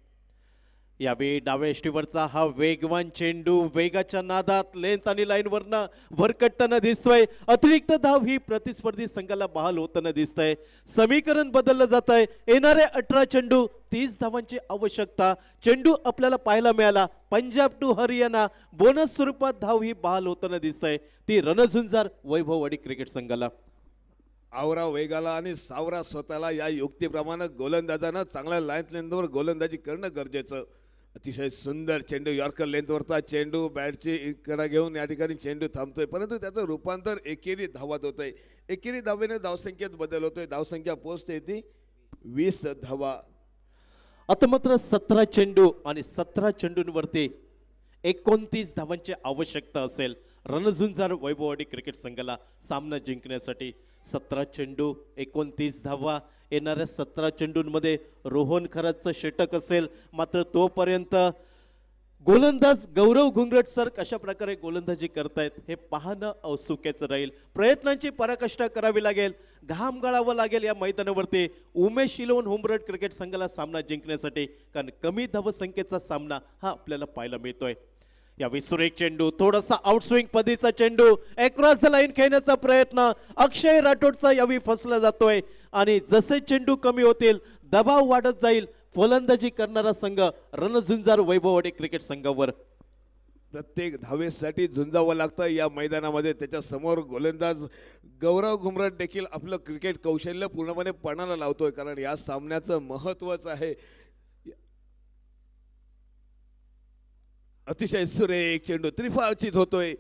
यावेळी डाव्या हा वेगवान चेंडू वेगाच्या नादात लेंथ आणि लाईनवरनं भरकटताना दिसतोय अतिरिक्त धाव ही प्रतिस्पर्धी संघाला बहाल होताना दिसतंय समीकरण बदललं जात आहे येणारे अठरा चेंडू तीस धावांची आवश्यकता चेंडू आपल्याला पाहायला मिळाला पंजाब टू हरियाणा बोनस स्वरूपात धाव ही बहाल होताना दिसतंय ती रणझुंजार वैभववाडी क्रिकेट संघाला आवरा वेगाला आणि सावरा स्वतःला या युक्तीप्रमाणे गोलंदाजानं चांगल्या लाईन लेंथवर गोलंदाजी करणं गरजेचं अतिशय सुंदर चेंडू यॉर्कर लेंथवरचा चेंडू बॅटची इकडा घेऊन या ठिकाणी चेंडू थांबतोय परंतु त्याचं रूपांतर एकेरी धावात होतोय एकेरी धावेने धावसंख्येत बदल होतोय धावसंख्या पोचते ती वीस धावा आता मात्र सतरा चेंडू आणि सतरा चेंडूंवरती एकोणतीस धावांची आवश्यकता असेल रणझुंजार वैभववाडी क्रिकेट संघाला सामना जिंकण्यासाठी सतरा चेंडू एकोणतीस धावा येणाऱ्या सतरा चेंडूंमध्ये रोहन खरंच षटक असेल मात्र तोपर्यंत गोलंदाज गौरव घुंगरट सर कशा प्रकारे गोलंदाजी करतायत हे पाहणं औत्सुक्याचं राहील प्रयत्नांची पराकाष्ठा करावी लागेल घाम गळावं लागेल या मैदानावरती उमेश शिलोन होमरट क्रिकेट संघाला सामना जिंकण्यासाठी कारण कमी धावसंख्येचा सामना हा आपल्याला पाहायला मिळतोय या विसुर एक चेंडू थोडासा आउटस्विंग पदीचा चेंडू एक्रॉस लाईन खेळण्याचा प्रयत्न अक्षय राठोडचा यावेळी फसला जातोय आणि जसे चेंडू कमी होतील दबाव वाढत जाईल फलंदाजी करणारा संघ रणझुंजार वैभववाडी क्रिकेट संघावर प्रत्येक धावेसाठी झुंजावं लागतं या मैदानामध्ये त्याच्यासमोर गोलंदाज गौरव घुमरट देखील आपलं क्रिकेट कौशल्य पूर्णपणे पणाला लावतोय कारण या सामन्याचं महत्त्वच आहे अतिशय सुरेख चेंडू त्रिफाळचित होतोय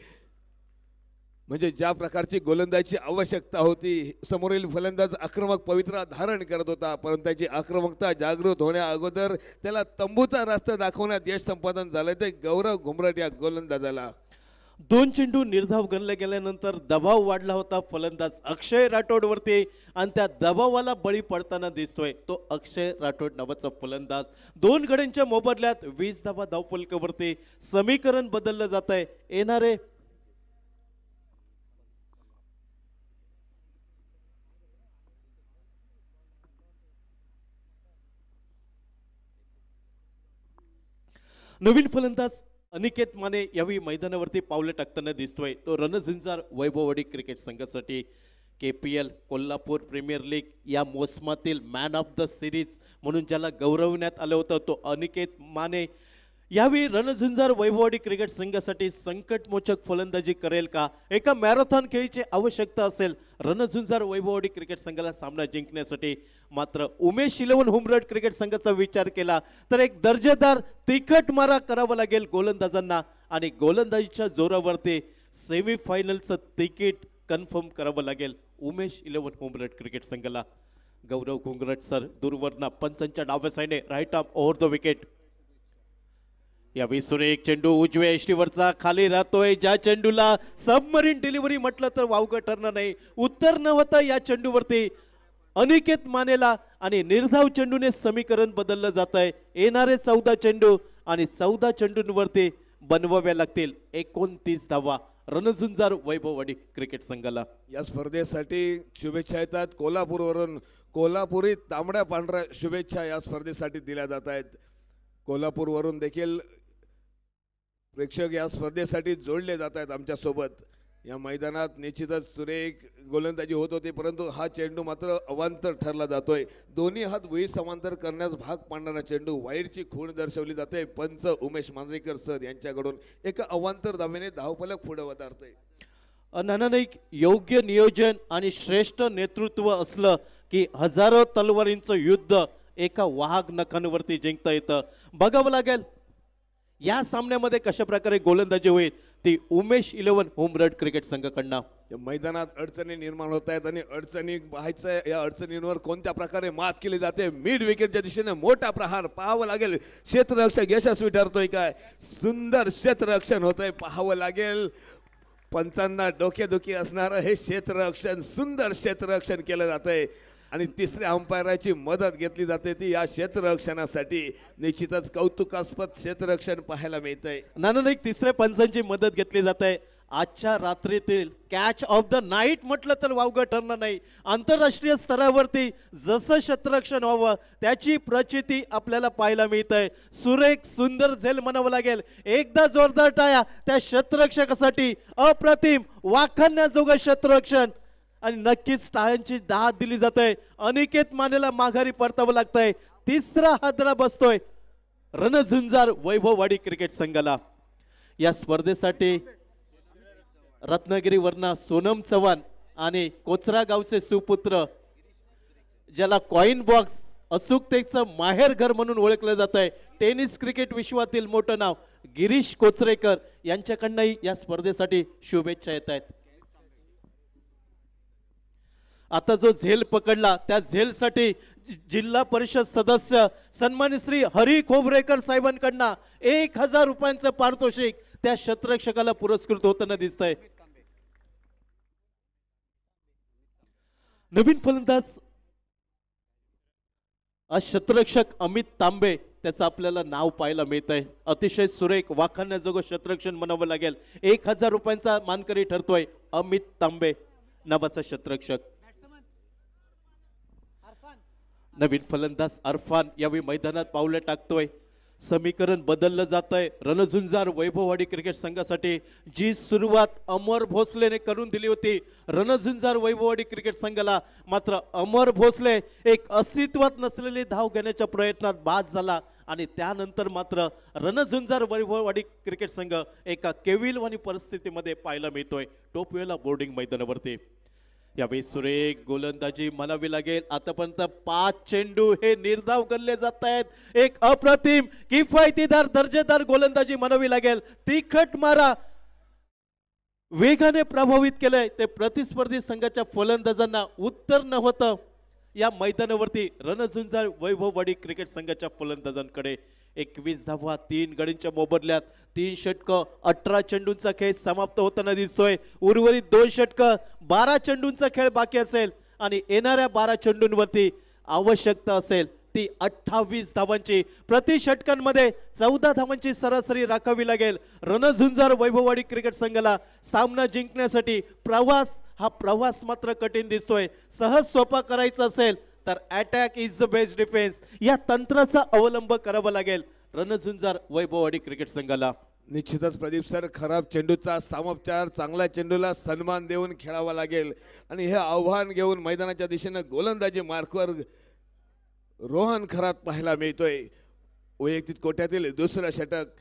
म्हणजे ज्या प्रकारची गोलंदाजी आवश्यकता होती समोरील फलंदाज आक्रमक पवित्रा धारण करत होता परंतु त्याची आक्रमकता जागृत होण्या अगोदर त्याला तंबूचा रस्ता दाखवण्यात यश संपादन झालं ते गौरव घुमरट या गोलंदाजाला दोन चेंडू निर्धाव गणले गेल्यानंतर दबाव वाढला होता फलंदाज अक्षय राठोडवरती आणि त्या दबावाला बळी पडताना दिसतोय तो अक्षय राठोड नावाचा फलंदाज दोन गड्यांच्या मोबदल्यात वीस धावा धावफलकावरती समीकरण बदललं जात आहे येणारे नवीन फलंदाज अनिकेत माने यावेळी मैदानावरती पावलं टाकताना दिसतोय तो रणझिंजार वैभववाडी क्रिकेट संघासाठी K P L Kolhapur premier league या मोसमातील मॅन ऑफ द सिरीज म्हणून ज्याला गौरवण्यात आलं होतं तो अनिकेत माने यावेळी रणझुंजार वैभववाडी क्रिकेट संघासाठी संकटमोचक फलंदाजी करेल का एका मॅरेथॉन खेळीची आवश्यकता असेल रणझुंजार वैभववाडी क्रिकेट संघाला सामना जिंकण्यासाठी मात्र उमेश इलेव्हन हुमरट क्रिकेट संघाचा विचार केला तर एक दर्जेदार तिखट मारा करावा लागेल गोलंदाजांना आणि गोलंदाजीच्या जोरावरती सेमीफायनलचं तिकीट कन्फर्म करावं लागेल उमेश इलेव्हन हुमरट क्रिकेट संघाला गौरव घुंगरट सर दूरवरना पंचांच्या डाव्या साईडने right off over the wicket या विसुरे एक चेंडू उजव्या एष्टीवरचा खाली राहतोय ज्या चेंडूला सबमरीन डिलिव्हरी म्हटलं तर वावग ठरणार नाही उत्तर न होता या चेंडूवरती अनिकेत मानेला आणि निर्धाव चेंडूने समीकरण बदललं जात आहे येणारे चौदा चेंडू आणि चौदा चेंडूंवरती बनवाव्या लागतील एकोणतीस धावा रणझुंजार वैभववाडी क्रिकेट संघाला या स्पर्धेसाठी शुभेच्छा येतात कोल्हापूरवरून कोल्हापुरी तांबड्या पांढऱ्या शुभेच्छा या स्पर्धेसाठी दिल्या जात आहेत कोल्हापूरवरून देखील प्रेक्षक या स्पर्धेसाठी जोडले जात आहेत आमच्यासोबत या मैदानात निश्चितच सुरेख गोलंदाजी होत होती परंतु हा चेंडू मात्र अवांतर ठरला जातोय दोन्ही हात वही समांतर करण्यास भाग पाडणारा चेंडू वाईटची खूण दर्शवली जाते पंच उमेश मांजरेकर सर यांच्याकडून एका अवांतर दावेने धावपलक पुढे वधारतोय नानानाईक योग्य नियोजन आणि श्रेष्ठ नेतृत्व असलं की हजारो तलवारींचं युद्ध एका वाहक नखांवरती जिंकता येतं बघावं लागेल या सामन्यामध्ये कशा प्रकारे गोलंदाजी होईल ती उमेश इलेव्हन होमरड क्रिकेट संघाकडनं मैदानात अडचणी निर्माण होत आहेत आणि अडचणी पाहायचं या अडचणींवर कोणत्या प्रकारे मात केली जाते मिड विकेटच्या दिशेने मोठा प्रहार पाहावं लागेल क्षेत्ररक्षक यशस्वी ठरतोय काय सुंदर क्षेत्ररक्षण आहे पाहावं लागेल पंचांना डोकेदुखी असणारं हे क्षेत्ररक्षण सुंदर क्षेत्ररक्षण केलं जात आहे आणि तिसऱ्या अंपायराची मदत घेतली जाते ती या क्षेत्ररक्षणासाठी निश्चितच कौतुकास्पद क्षेत्ररक्षण पाहायला मिळतंय नानानिक तिसऱ्या पंचांची मदत घेतली जाते आजच्या रात्रीतील कॅच ऑफ द नाईट म्हटलं तर वावगं ठरणार नाही आंतरराष्ट्रीय स्तरावरती जसं शत्ररक्षण व्हावं त्याची प्रचिती आपल्याला पाहायला मिळतंय सुरेख सुंदर झेल म्हणावं लागेल एकदा जोरदार टाया त्या शतरक्षकासाठी अप्रतिम वाखाणण्याजोगं शत्ररक्षण आणि नक्कीच टाळ्यांची दहा दिली जात आहे अनिकेत मानेला माघारी परतावं आहे तिसरा हादरा बसतोय रणझुंजार वैभववाडी क्रिकेट संघाला या स्पर्धेसाठी रत्नागिरीवरनं सोनम चव्हाण आणि कोचरा गावचे सुपुत्र ज्याला कॉईन बॉक्स अचूकतेचं माहेर घर म्हणून ओळखलं जात आहे टेनिस क्रिकेट विश्वातील मोठं नाव गिरीश कोचरेकर यांच्याकडनंही या स्पर्धेसाठी शुभेच्छा येत आहेत आता जो झेल पकडला त्या झेलसाठी जिल्हा परिषद सदस्य सन्मानित श्री हरी खोबरेकर साहेबांकडनं एक हजार रुपयांचं पारितोषिक त्या शतरक्षकाला पुरस्कृत होताना दिसतंय नवीन फलंदाज आज शतरक्षक अमित तांबे त्याचं आपल्याला नाव पाहायला मिळत आहे अतिशय सुरेख वाखाण्याजोगं शतरक्षण म्हणावं लागेल एक हजार रुपयांचा मानकरी ठरतोय अमित तांबे नावाचा शतरक्षक नवीन फलंदाज अरफान यावेळी मैदानात पावलं टाकतोय समीकरण बदललं जात आहे रणझुंजार वैभववाडी क्रिकेट संघासाठी जी सुरुवात अमर भोसलेने करून दिली होती रणझुंजार वैभववाडी क्रिकेट संघाला मात्र अमर भोसले एक अस्तित्वात नसलेली धाव घेण्याच्या प्रयत्नात बाद झाला आणि त्यानंतर मात्र रणझुंजार वैभववाडी क्रिकेट संघ एका केविलवाणी परिस्थितीमध्ये पाहायला मिळतोय टोपवेला बोर्डिंग मैदानावरती यावेळी सुरेख गोलंदाजी म्हणावी लागेल आतापर्यंत पाच चेंडू हे निर्धाव गणले जात आहेत एक अप्रतिम किफायतीदार दर्जेदार गोलंदाजी म्हणावी लागेल तिखट मारा वेगाने प्रभावित केलंय ते प्रतिस्पर्धी संघाच्या फलंदाजांना उत्तर न या मैदानावरती रणझुंजार वैभववाडी क्रिकेट संघाच्या फलंदाजांकडे एकवीस धावा तीन गडींच्या मोबदल्यात तीन षटकं अठरा चेंडूंचा खेळ समाप्त होताना दिसतोय उर्वरित दोन षटक बारा चेंडूंचा खेळ बाकी असेल आणि येणाऱ्या बारा चेंडूंवरती आवश्यकता असेल ती अठ्ठावीस धावांची प्रति षटकांमध्ये चौदा धावांची सरासरी राखावी लागेल रणझुंजार वैभववाडी क्रिकेट संघाला सामना जिंकण्यासाठी प्रवास हा प्रवास मात्र कठीण दिसतोय सहज सोपा करायचा असेल तर attack is the best defence या तंत्राचा अवलंब करावा लागेल रणझुंजार वैभववाडी क्रिकेट संघाला निश्चितच प्रदीप सर खराब चेंडूचा सामोपचार चांगल्या चेंडूला सन्मान देऊन खेळावा लागेल आणि हे आव्हान घेऊन मैदानाच्या दिशेनं गोलंदाजी मार्कवर रोहन खरात पाहायला मिळतोय वैयक्तिक कोट्यातील दुसरं षटक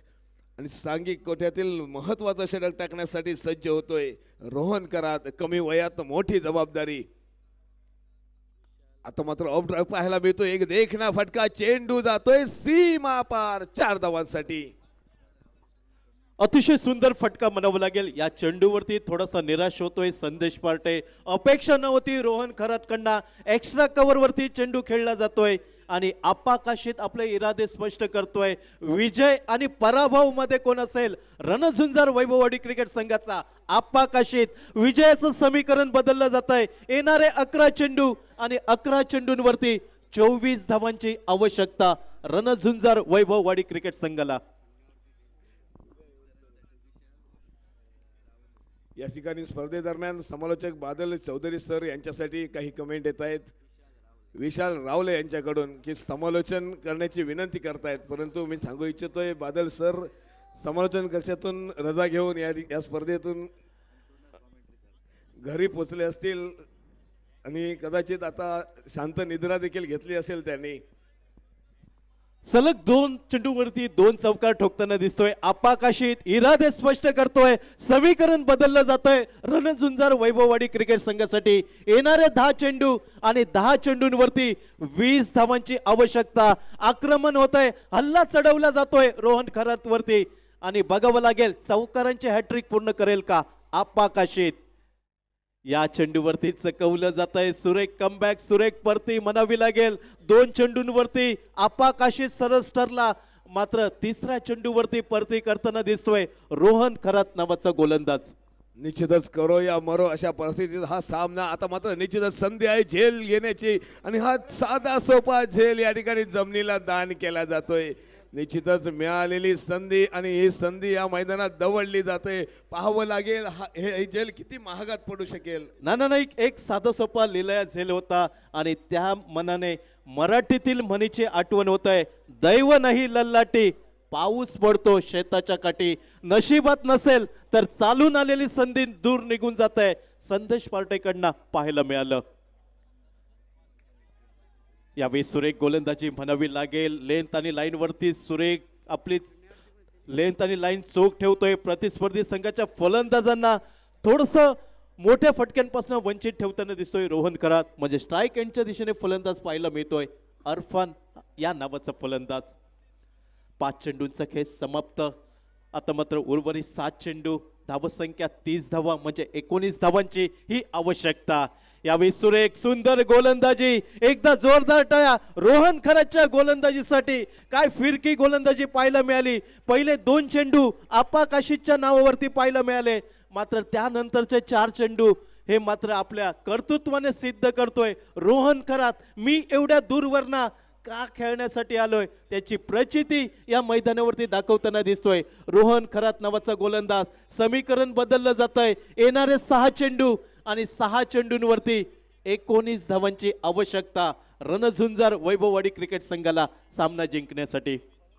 आणि सांघिक कोठ्यातील महत्त्वाचं षटक टाकण्यासाठी सज्ज होतोय रोहन करात कमी वयात मोठी जबाबदारी आता मात्र ऑफ ड्राईव्ह पाहायला मिळतो एक देखना फटका चेंडू जातोय सीमा पार चार धावांसाठी अतिशय सुंदर फटका म्हणावं लागेल या चेंडूवरती थोडासा निराश होतोय संदेश पार्टे अपेक्षा नव्हती रोहन खराटकडनं एक्स्ट्रा कव्हरवरती चेंडू खेळला जातोय आणि आपाकाशीत आपले इरादे स्पष्ट करतोय विजय आणि पराभव मध्ये कोण असेल रणझुंजार वैभववाडी क्रिकेट संघाचा आपाकाशीत विजयाचं समीकरण बदललं जात आहे येणारे अकरा चेंडू आणि अकरा चेंडूंवरती चोवीस धावांची आवश्यकता रणझुंजार वैभववाडी क्रिकेट संघाला या ठिकाणी स्पर्धेदरम्यान समालोचक बादल चौधरी सर यांच्यासाठी काही कमेंट येत आहेत विशाल रावले यांच्याकडून की समालोचन करण्याची विनंती करतायत परंतु मी सांगू इच्छितोय बादल सर समालोचन कक्षातून रजा घेऊन या या स्पर्धेतून घरी पोचले असतील आणि कदाचित आता शांत निद्रा देखील घेतली असेल त्यांनी सलग दोन चेंडूवरती दोन चौकार ठोकताना दिसतोय आपाकाशीत इरादे स्पष्ट करतोय समीकरण बदललं जातंय रणझुंजार वैभववाडी क्रिकेट संघासाठी येणारे दहा चेंडू आणि दहा चेंडूंवरती वीस धावांची आवश्यकता आक्रमण होत आहे हल्ला चढवला जातोय रोहन खरात वरती आणि बघावं लागेल चौकारांची हॅट्रिक पूर्ण करेल का आपाकाशीत या चेंडूवरती चकवलं जात आहे सुरेख कमबॅक सुरेख परती म्हणावी लागेल दोन चेंडूंवरती आपाकाशी सरस ठरला मात्र तिसऱ्या चेंडूवरती परती करताना दिसतोय रोहन खरात नावाचा गोलंदाज निश्चितच करो या मरो अशा परिस्थितीत हा सामना आता मात्र निश्चितच संधी आहे झेल घेण्याची आणि हा साधा सोपा झेल या ठिकाणी जमिनीला दान केला जातोय निश्चितच मिळालेली संधी आणि ही संधी या मैदानात दवडली जाते पाहावं लागेल हे जेल किती महागात पडू शकेल ना ना नाही एक साधा सोपा लिलया झेल होता आणि त्या मनाने मराठीतील म्हणीची आठवण होत आहे दैव नाही लल्लाटी पाऊस पडतो शेताच्या काठी नशिबात नसेल तर चालून आलेली संधी दूर निघून जात आहे संदेश पार्टेकडनं पाहायला मिळालं यावेळी सुरेख गोलंदाजी म्हणावी लागेल लेंथ आणि लाईनवरती सुरेख आपली लेंथ आणि लाईन चोख ठेवतोय प्रतिस्पर्धी संघाच्या फलंदाजांना थोडंसं मोठ्या फटक्यांपासून वंचित ठेवताना दिसतोय रोहन करात म्हणजे स्ट्राईक एंडच्या दिशेने फलंदाज पाहायला मिळतोय अरफान या नावाचा फलंदाज पाच चेंडूंचा खेळ समाप्त आता मात्र उर्वरित सात चेंडू धावसंख्या तीस धावा म्हणजे एकोणीस धावांची ही आवश्यकता यावेळी सुरेख सुंदर गोलंदाजी एकदा जोरदार टळ्या रोहन खराच्या गोलंदाजीसाठी काय फिरकी गोलंदाजी पाहायला मिळाली पहिले दोन चेंडू आपा काशीच्या नावावरती पाहायला मिळाले मात्र त्यानंतरचे चार चेंडू हे मात्र आपल्या कर्तृत्वाने सिद्ध करतोय रोहन खरात मी एवढ्या दूरवरना का खेळण्यासाठी आलोय त्याची प्रचिती या मैदानावरती दाखवताना दिसतोय रोहन खरात नावाचा गोलंदाज समीकरण बदललं जात आहे येणारे सहा चेंडू आणि सहा चेंडूंवरती एकोणीस धावांची आवश्यकता रणझुंजार वैभववाडी क्रिकेट संघाला सामना जिंकण्यासाठी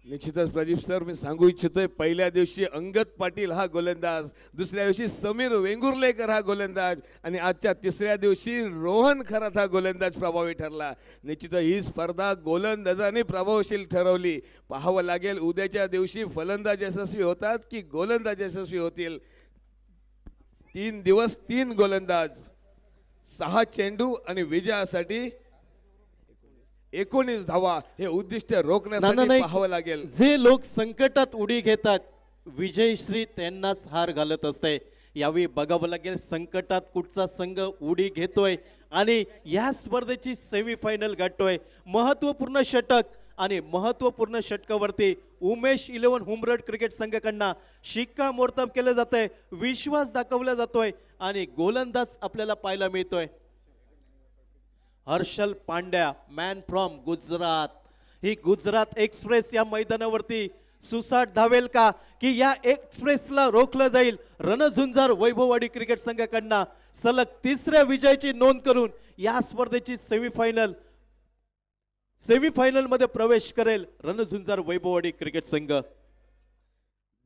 निश्चितच प्रदीप सर मी सांगू इच्छितोय पहिल्या दिवशी अंगद पाटील हा गोलंदाज दुसऱ्या दिवशी समीर वेंगुर्लेकर हा गोलंदाज आणि आजच्या तिसऱ्या दिवशी रोहन खरात हा गोलंदाज प्रभावी ठरला निश्चित ही स्पर्धा गोलंदाजाने प्रभावशील ठरवली पाहावं लागेल उद्याच्या दिवशी फलंदाज यशस्वी होतात की गोलंदाज यशस्वी होतील तीन दिवस तीन गोलंदाज सहा चेंडू आणि विजयासाठी एकोणीस धावा हे उद्दिष्ट रोखण्यासाठी पाहावं लागेल जे लोक संकटात उडी घेतात विजयश्री त्यांनाच हार घालत असते यावेळी बघावं लागेल संकटात कुठचा संघ उडी घेतोय आणि या स्पर्धेची सेमीफायनल गाठतोय महत्वपूर्ण षटक आणि महत्त्वपूर्ण षटकावरती उमेश इलेव्हन हुमरड क्रिकेट संघाकडनं मोर्तब केलं जात आहे विश्वास दाखवला जातोय आणि गोलंदाज आपल्याला पाहायला मिळतोय हर्षल पांड्या मॅन फ्रॉम गुजरात ही गुजरात एक्सप्रेस या मैदानावरती सुसाट धावेल का की या एक्सप्रेसला रोखलं जाईल रणझुंजार वैभववाडी क्रिकेट संघाकडनं सलग तिसऱ्या विजयाची नोंद करून या स्पर्धेची सेमीफायनल मध्ये प्रवेश करेल रणझुंजार वैभववाडी क्रिकेट संघ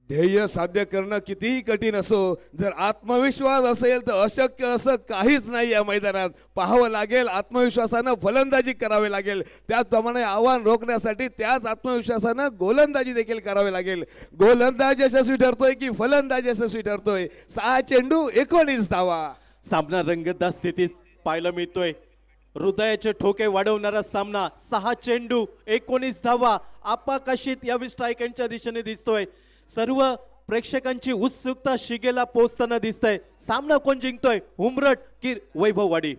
ध्येय साध्य करणं कितीही कठीण असो जर आत्मविश्वास असेल तर अशक्य असं काहीच नाही या मैदानात पाहावं लागेल आत्मविश्वासानं फलंदाजी करावी लागेल त्याचप्रमाणे आव्हान रोखण्यासाठी त्याच आत्मविश्वासानं गोलंदाजी देखील करावी लागेल गोलंदाज यशस्वी ठरतोय की फलंदाज यशस्वी ठरतोय सहा चेंडू एकोणीस धावा सामना रंगतदार स्थितीत पाहायला मिळतोय हृदयाचे ठोके वाढवणारा सामना सहा चेंडू एकोणीस धावा आपाकाशीत या विस्ट्रायकांच्या दिशेने दिसतोय सर्व प्रेक्षकांची उत्सुकता शिगेला पोहोचताना दिसतंय सामना कोण जिंकतोय हुमरट की वैभववाडी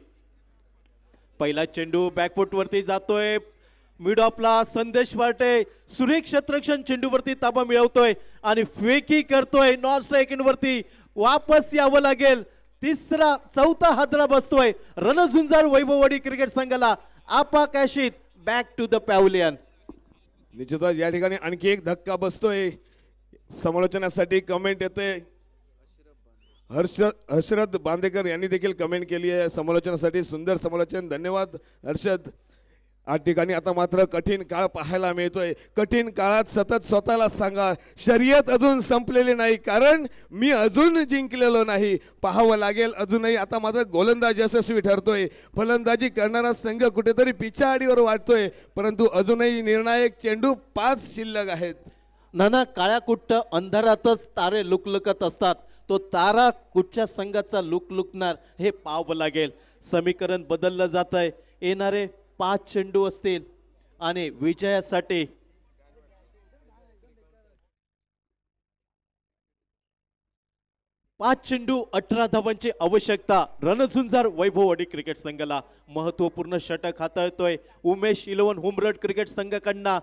पहिला चेंडू बॅकफुटवरती जातोय मिड ऑफला संदेश वाटे सुरेख चेंडूवरती ताबा मिळवतोय आणि फेकी करतोय नॉन वरती वापस यावं लागेल तिसरा चौथा हादरा बसतोय रणझुंजार वैभववाडी क्रिकेट संघाला आपा कॅशीत बॅक टू द पॅवलियन निश्चितच या ठिकाणी आणखी एक धक्का बसतोय समालोचनासाठी कमेंट येते हर्ष हर्षरथ बांदेकर यांनी देखील कमेंट केली आहे समालोचनासाठी सुंदर समालोचन धन्यवाद हर्षद या ठिकाणी आता मात्र कठीण काळ पाहायला मिळतोय कठीण काळात सतत स्वतःला सांगा शर्यत अजून संपलेली नाही कारण मी अजून जिंकलेलो नाही पाहावं लागेल अजूनही आता मात्र गोलंदाज यशस्वी ठरतोय फलंदाजी करणारा संघ कुठेतरी पिछाडीवर वाटतोय परंतु अजूनही निर्णायक चेंडू पाच शिल्लक आहेत नाना काळ्या कुट्ट अंधारातच तारे लुकलुकत असतात तो तारा कुठच्या संघाचा लुकलुकणार हे पाहावं लागेल समीकरण बदललं जात आहे येणारे पाच चेंडू असतील आणि विजयासाठी पाच चेंडू अठरा धावांची आवश्यकता रणझुंजार वैभववाडी क्रिकेट संघाला महत्वपूर्ण षटक हाताळतोय उमेश इलेवन हुमरट क्रिकेट संघाकडनं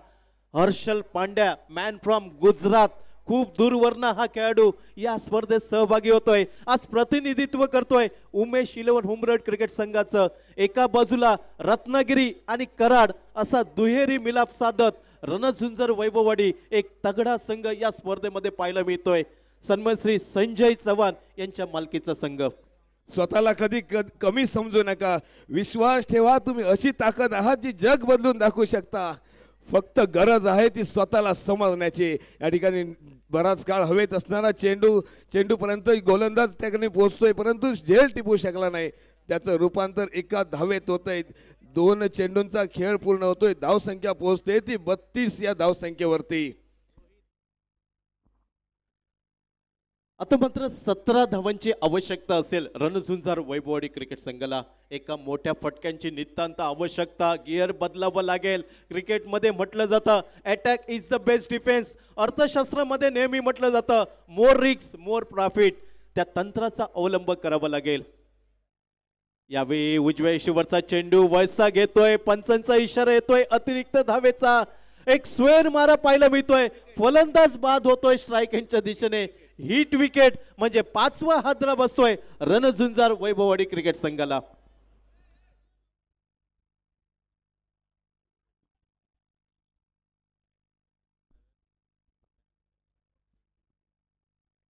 हर्षल पांड्या मॅन फ्रॉम गुजरात खूप दूरवरनं हा खेळाडू या स्पर्धेत सहभागी होतोय आज प्रतिनिधित्व करतोय उमेश इलेव्हन हुमरड क्रिकेट संघाचं एका बाजूला रत्नागिरी आणि कराड असा दुहेरी मिलाप साधत रणझुंजर वैभववाडी एक तगडा संघ या स्पर्धेमध्ये पाहायला मिळतोय सन्मान श्री संजय चव्हाण यांच्या मालकीचा संघ स्वतःला कधी कमी समजू नका विश्वास ठेवा तुम्ही अशी ताकद आहात जी जग बदलून दाखवू शकता फक्त गरज आहे ती स्वतःला समजण्याची या ठिकाणी बराच काळ हवेत असणारा चेंडू चेंडूपर्यंत गोलंदाज त्या ठिकाणी पोहोचतोय परंतु झेल टिपू शकला नाही त्याचं रूपांतर एका धावेत आहे दोन चेंडूंचा खेळ पूर्ण होतोय धावसंख्या पोहोचते ती बत्तीस या धावसंख्येवरती आता मात्र सतरा धावांची आवश्यकता असेल रणझुंजार वैभववाडी क्रिकेट संघाला एका मोठ्या फटक्यांची नितांत आवश्यकता गिअर बदलावं लागेल क्रिकेटमध्ये म्हटलं जातं attack is the best defence अर्थशास्त्रामध्ये नेहमी म्हटलं जातं मोर रिक्स मोर प्रॉफिट त्या तंत्राचा अवलंब करावा लागेल यावेळी उजव्या शिवरचा चेंडू वयसा घेतोय पंचांचा इशारा येतोय अतिरिक्त धावेचा एक स्वेर मारा पाहायला मिळतोय फलंदाज बाद होतोय स्ट्राईक यांच्या दिशेने हिट विकेट म्हणजे पाचवा हादरा बसतोय रणझुंजार वैभववाडी क्रिकेट संघाला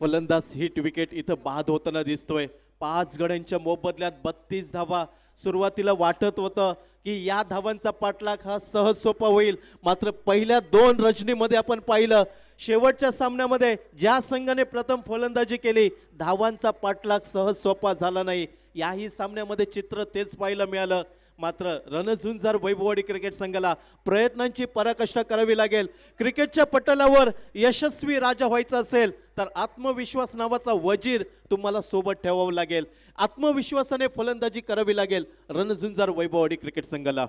फलंदाज हिट विकेट इथं बाद होताना दिसतोय पाच गड्यांच्या मोबदल्यात बत्तीस धावा सुरुवातीला वाटत होतं की या धावांचा पाठलाग हा सहज सोपा होईल मात्र पहिल्या दोन रजनीमध्ये आपण पाहिलं शेवटच्या सामन्यामध्ये ज्या संघाने प्रथम फलंदाजी केली धावांचा पाठलाग सहज सोपा झाला नाही याही सामन्यामध्ये चित्र तेच पाहायला मिळालं मात्र रणझुंजार वैभववाडी क्रिकेट संघाला प्रयत्नांची पराकष्ट करावी लागेल क्रिकेटच्या पटलावर यशस्वी राजा व्हायचा असेल तर आत्मविश्वास नावाचा वजीर तुम्हाला सोबत ठेवावं लागेल आत्मविश्वासाने फलंदाजी करावी लागेल रणझुंजार वैभववाडी क्रिकेट संघाला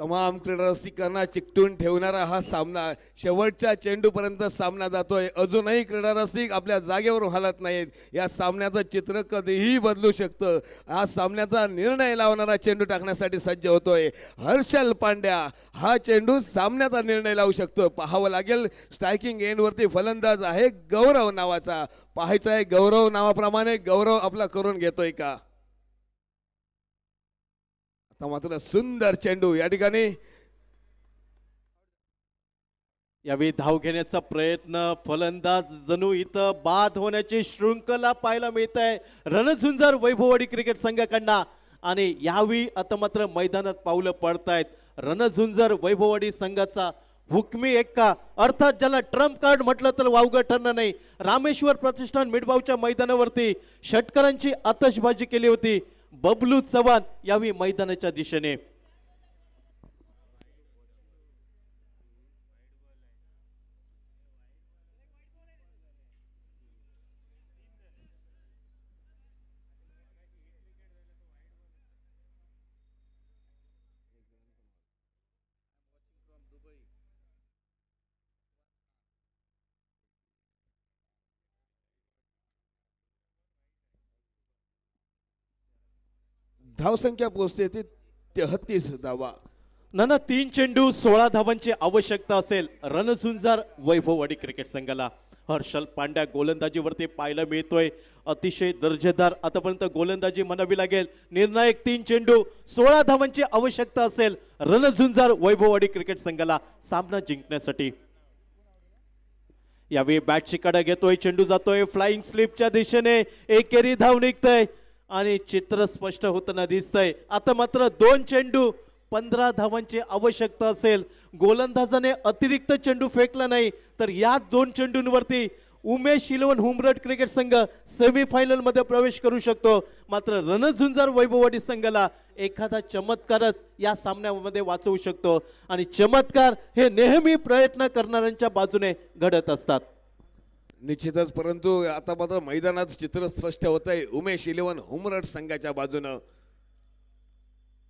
तमाम क्रीडारसिकांना चिकटून ठेवणारा हा सामना शेवटच्या चेंडूपर्यंत सामना जातोय अजूनही क्रीडारसिक आपल्या जागेवर हलत नाहीत या सामन्याचं चित्र कधीही बदलू शकतं हा सामन्याचा निर्णय लावणारा चेंडू टाकण्यासाठी सज्ज होतोय हर्षल पांड्या हा चेंडू सामन्याचा निर्णय लावू शकतो पाहावं लागेल स्ट्रायकिंग एंडवरती फलंदाज आहे गौरव नावाचा पाहायचा आहे गौरव नावाप्रमाणे गौरव आपला करून घेतोय का मात्र सुंदर चेंडू या ठिकाणी यावेळी धाव घेण्याचा प्रयत्न फलंदाज जणू इथं बाद होण्याची श्रृंखला पाहायला मिळत आहे रणझुंजर वैभववाडी क्रिकेट संघाकडनं आणि यावेळी आता मात्र मैदानात पावलं पडतायत रणझुंजर वैभववाडी संघाचा हुकमी एक्का अर्थात ज्याला ट्रम्प कार्ड म्हटलं तर वावगं ठरणार नाही रामेश्वर प्रतिष्ठान मिडबावच्या मैदानावरती षटकरांची आतषबाजी केली होती बबलू चव्हाण यावी मैदानाच्या दिशेने धावसंख्या पोहोचते ते तेहतीस धावा नाना तीन चेंडू सोळा धावांची आवश्यकता असेल रणझुंजार वैभववाडी क्रिकेट संघाला हर्षल पांड्या गोलंदाजीवरती पाहायला मिळतोय अतिशय दर्जेदार आतापर्यंत गोलंदाजी म्हणावी लागेल निर्णायक तीन चेंडू सोळा धावांची आवश्यकता असेल रणझुंजार वैभववाडी क्रिकेट संघाला सामना जिंकण्यासाठी यावेळी बॅटची कडा घेतोय चेंडू जातोय फ्लाइंग स्लिपच्या दिशेने एकेरी धाव निघतय आणि चित्र स्पष्ट होताना दिसतंय आता मात्र दोन चेंडू पंधरा धावांची आवश्यकता असेल गोलंदाजाने अतिरिक्त चेंडू फेकला नाही तर या दोन चेंडूंवरती उमेश शिलवन हुमरट क्रिकेट संघ सेमीफायनलमध्ये प्रवेश करू शकतो मात्र रणझुंजार वैभववाडी संघाला एखादा चमत्कारच या सामन्यामध्ये वाचवू शकतो आणि चमत्कार हे नेहमी प्रयत्न करणाऱ्यांच्या बाजूने घडत असतात निश्चितच परंतु आता मात्र मैदानात चित्र स्पष्ट होत आहे उमेश इलेवन हुमरट संघाच्या बाजूनं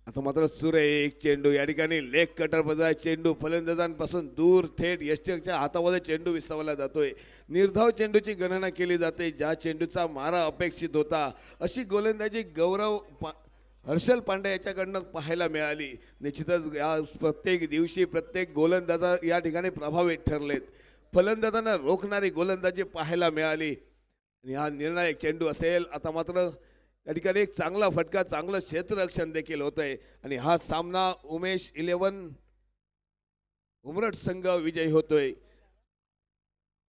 आता मात्र सुरे एक चेंडू या ठिकाणी लेग कटर बदला चेंडू फलंदाजांपासून दूर थेट यष्टकच्या हातामध्ये चेंडू विसावला जातोय निर्धाव चेंडूची गणना केली जाते ज्या चेंडूचा मारा अपेक्षित होता अशी गोलंदाजी गौरव पा हर्षल पांडे याच्याकडनं पाहायला मिळाली निश्चितच या प्रत्येक दिवशी प्रत्येक गोलंदाजा या ठिकाणी प्रभावित ठरलेत फलंदाजांना रोखणारी गोलंदाजी पाहायला मिळाली आणि हा निर्णायक चेंडू असेल आता मात्र या ठिकाणी एक चांगला फटका चांगलं क्षेत्ररक्षण देखील होत आहे आणि हा सामना उमेश इलेवन उमरट संघ विजयी होतोय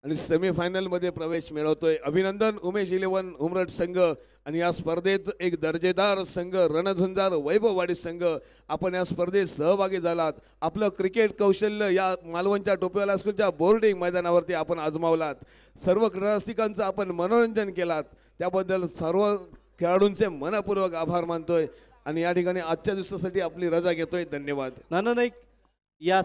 आणि सेमीफायनलमध्ये प्रवेश मिळवतोय अभिनंदन उमेश इलेव्हन उमरट संघ आणि या स्पर्धेत एक दर्जेदार संघ रणझुंजार वैभववाडी संघ आपण या स्पर्धेत सहभागी झालात आपलं क्रिकेट कौशल्य या मालवणच्या टोपेवाला स्कूलच्या बोर्डिंग मैदानावरती आपण आजमावलात सर्व क्रीडारसिकांचं आपण मनोरंजन केलात त्याबद्दल सर्व खेळाडूंचे मनपूर्वक आभार मानतोय आणि या ठिकाणी आजच्या दिवसासाठी आपली रजा घेतोय धन्यवाद नाना नाईक या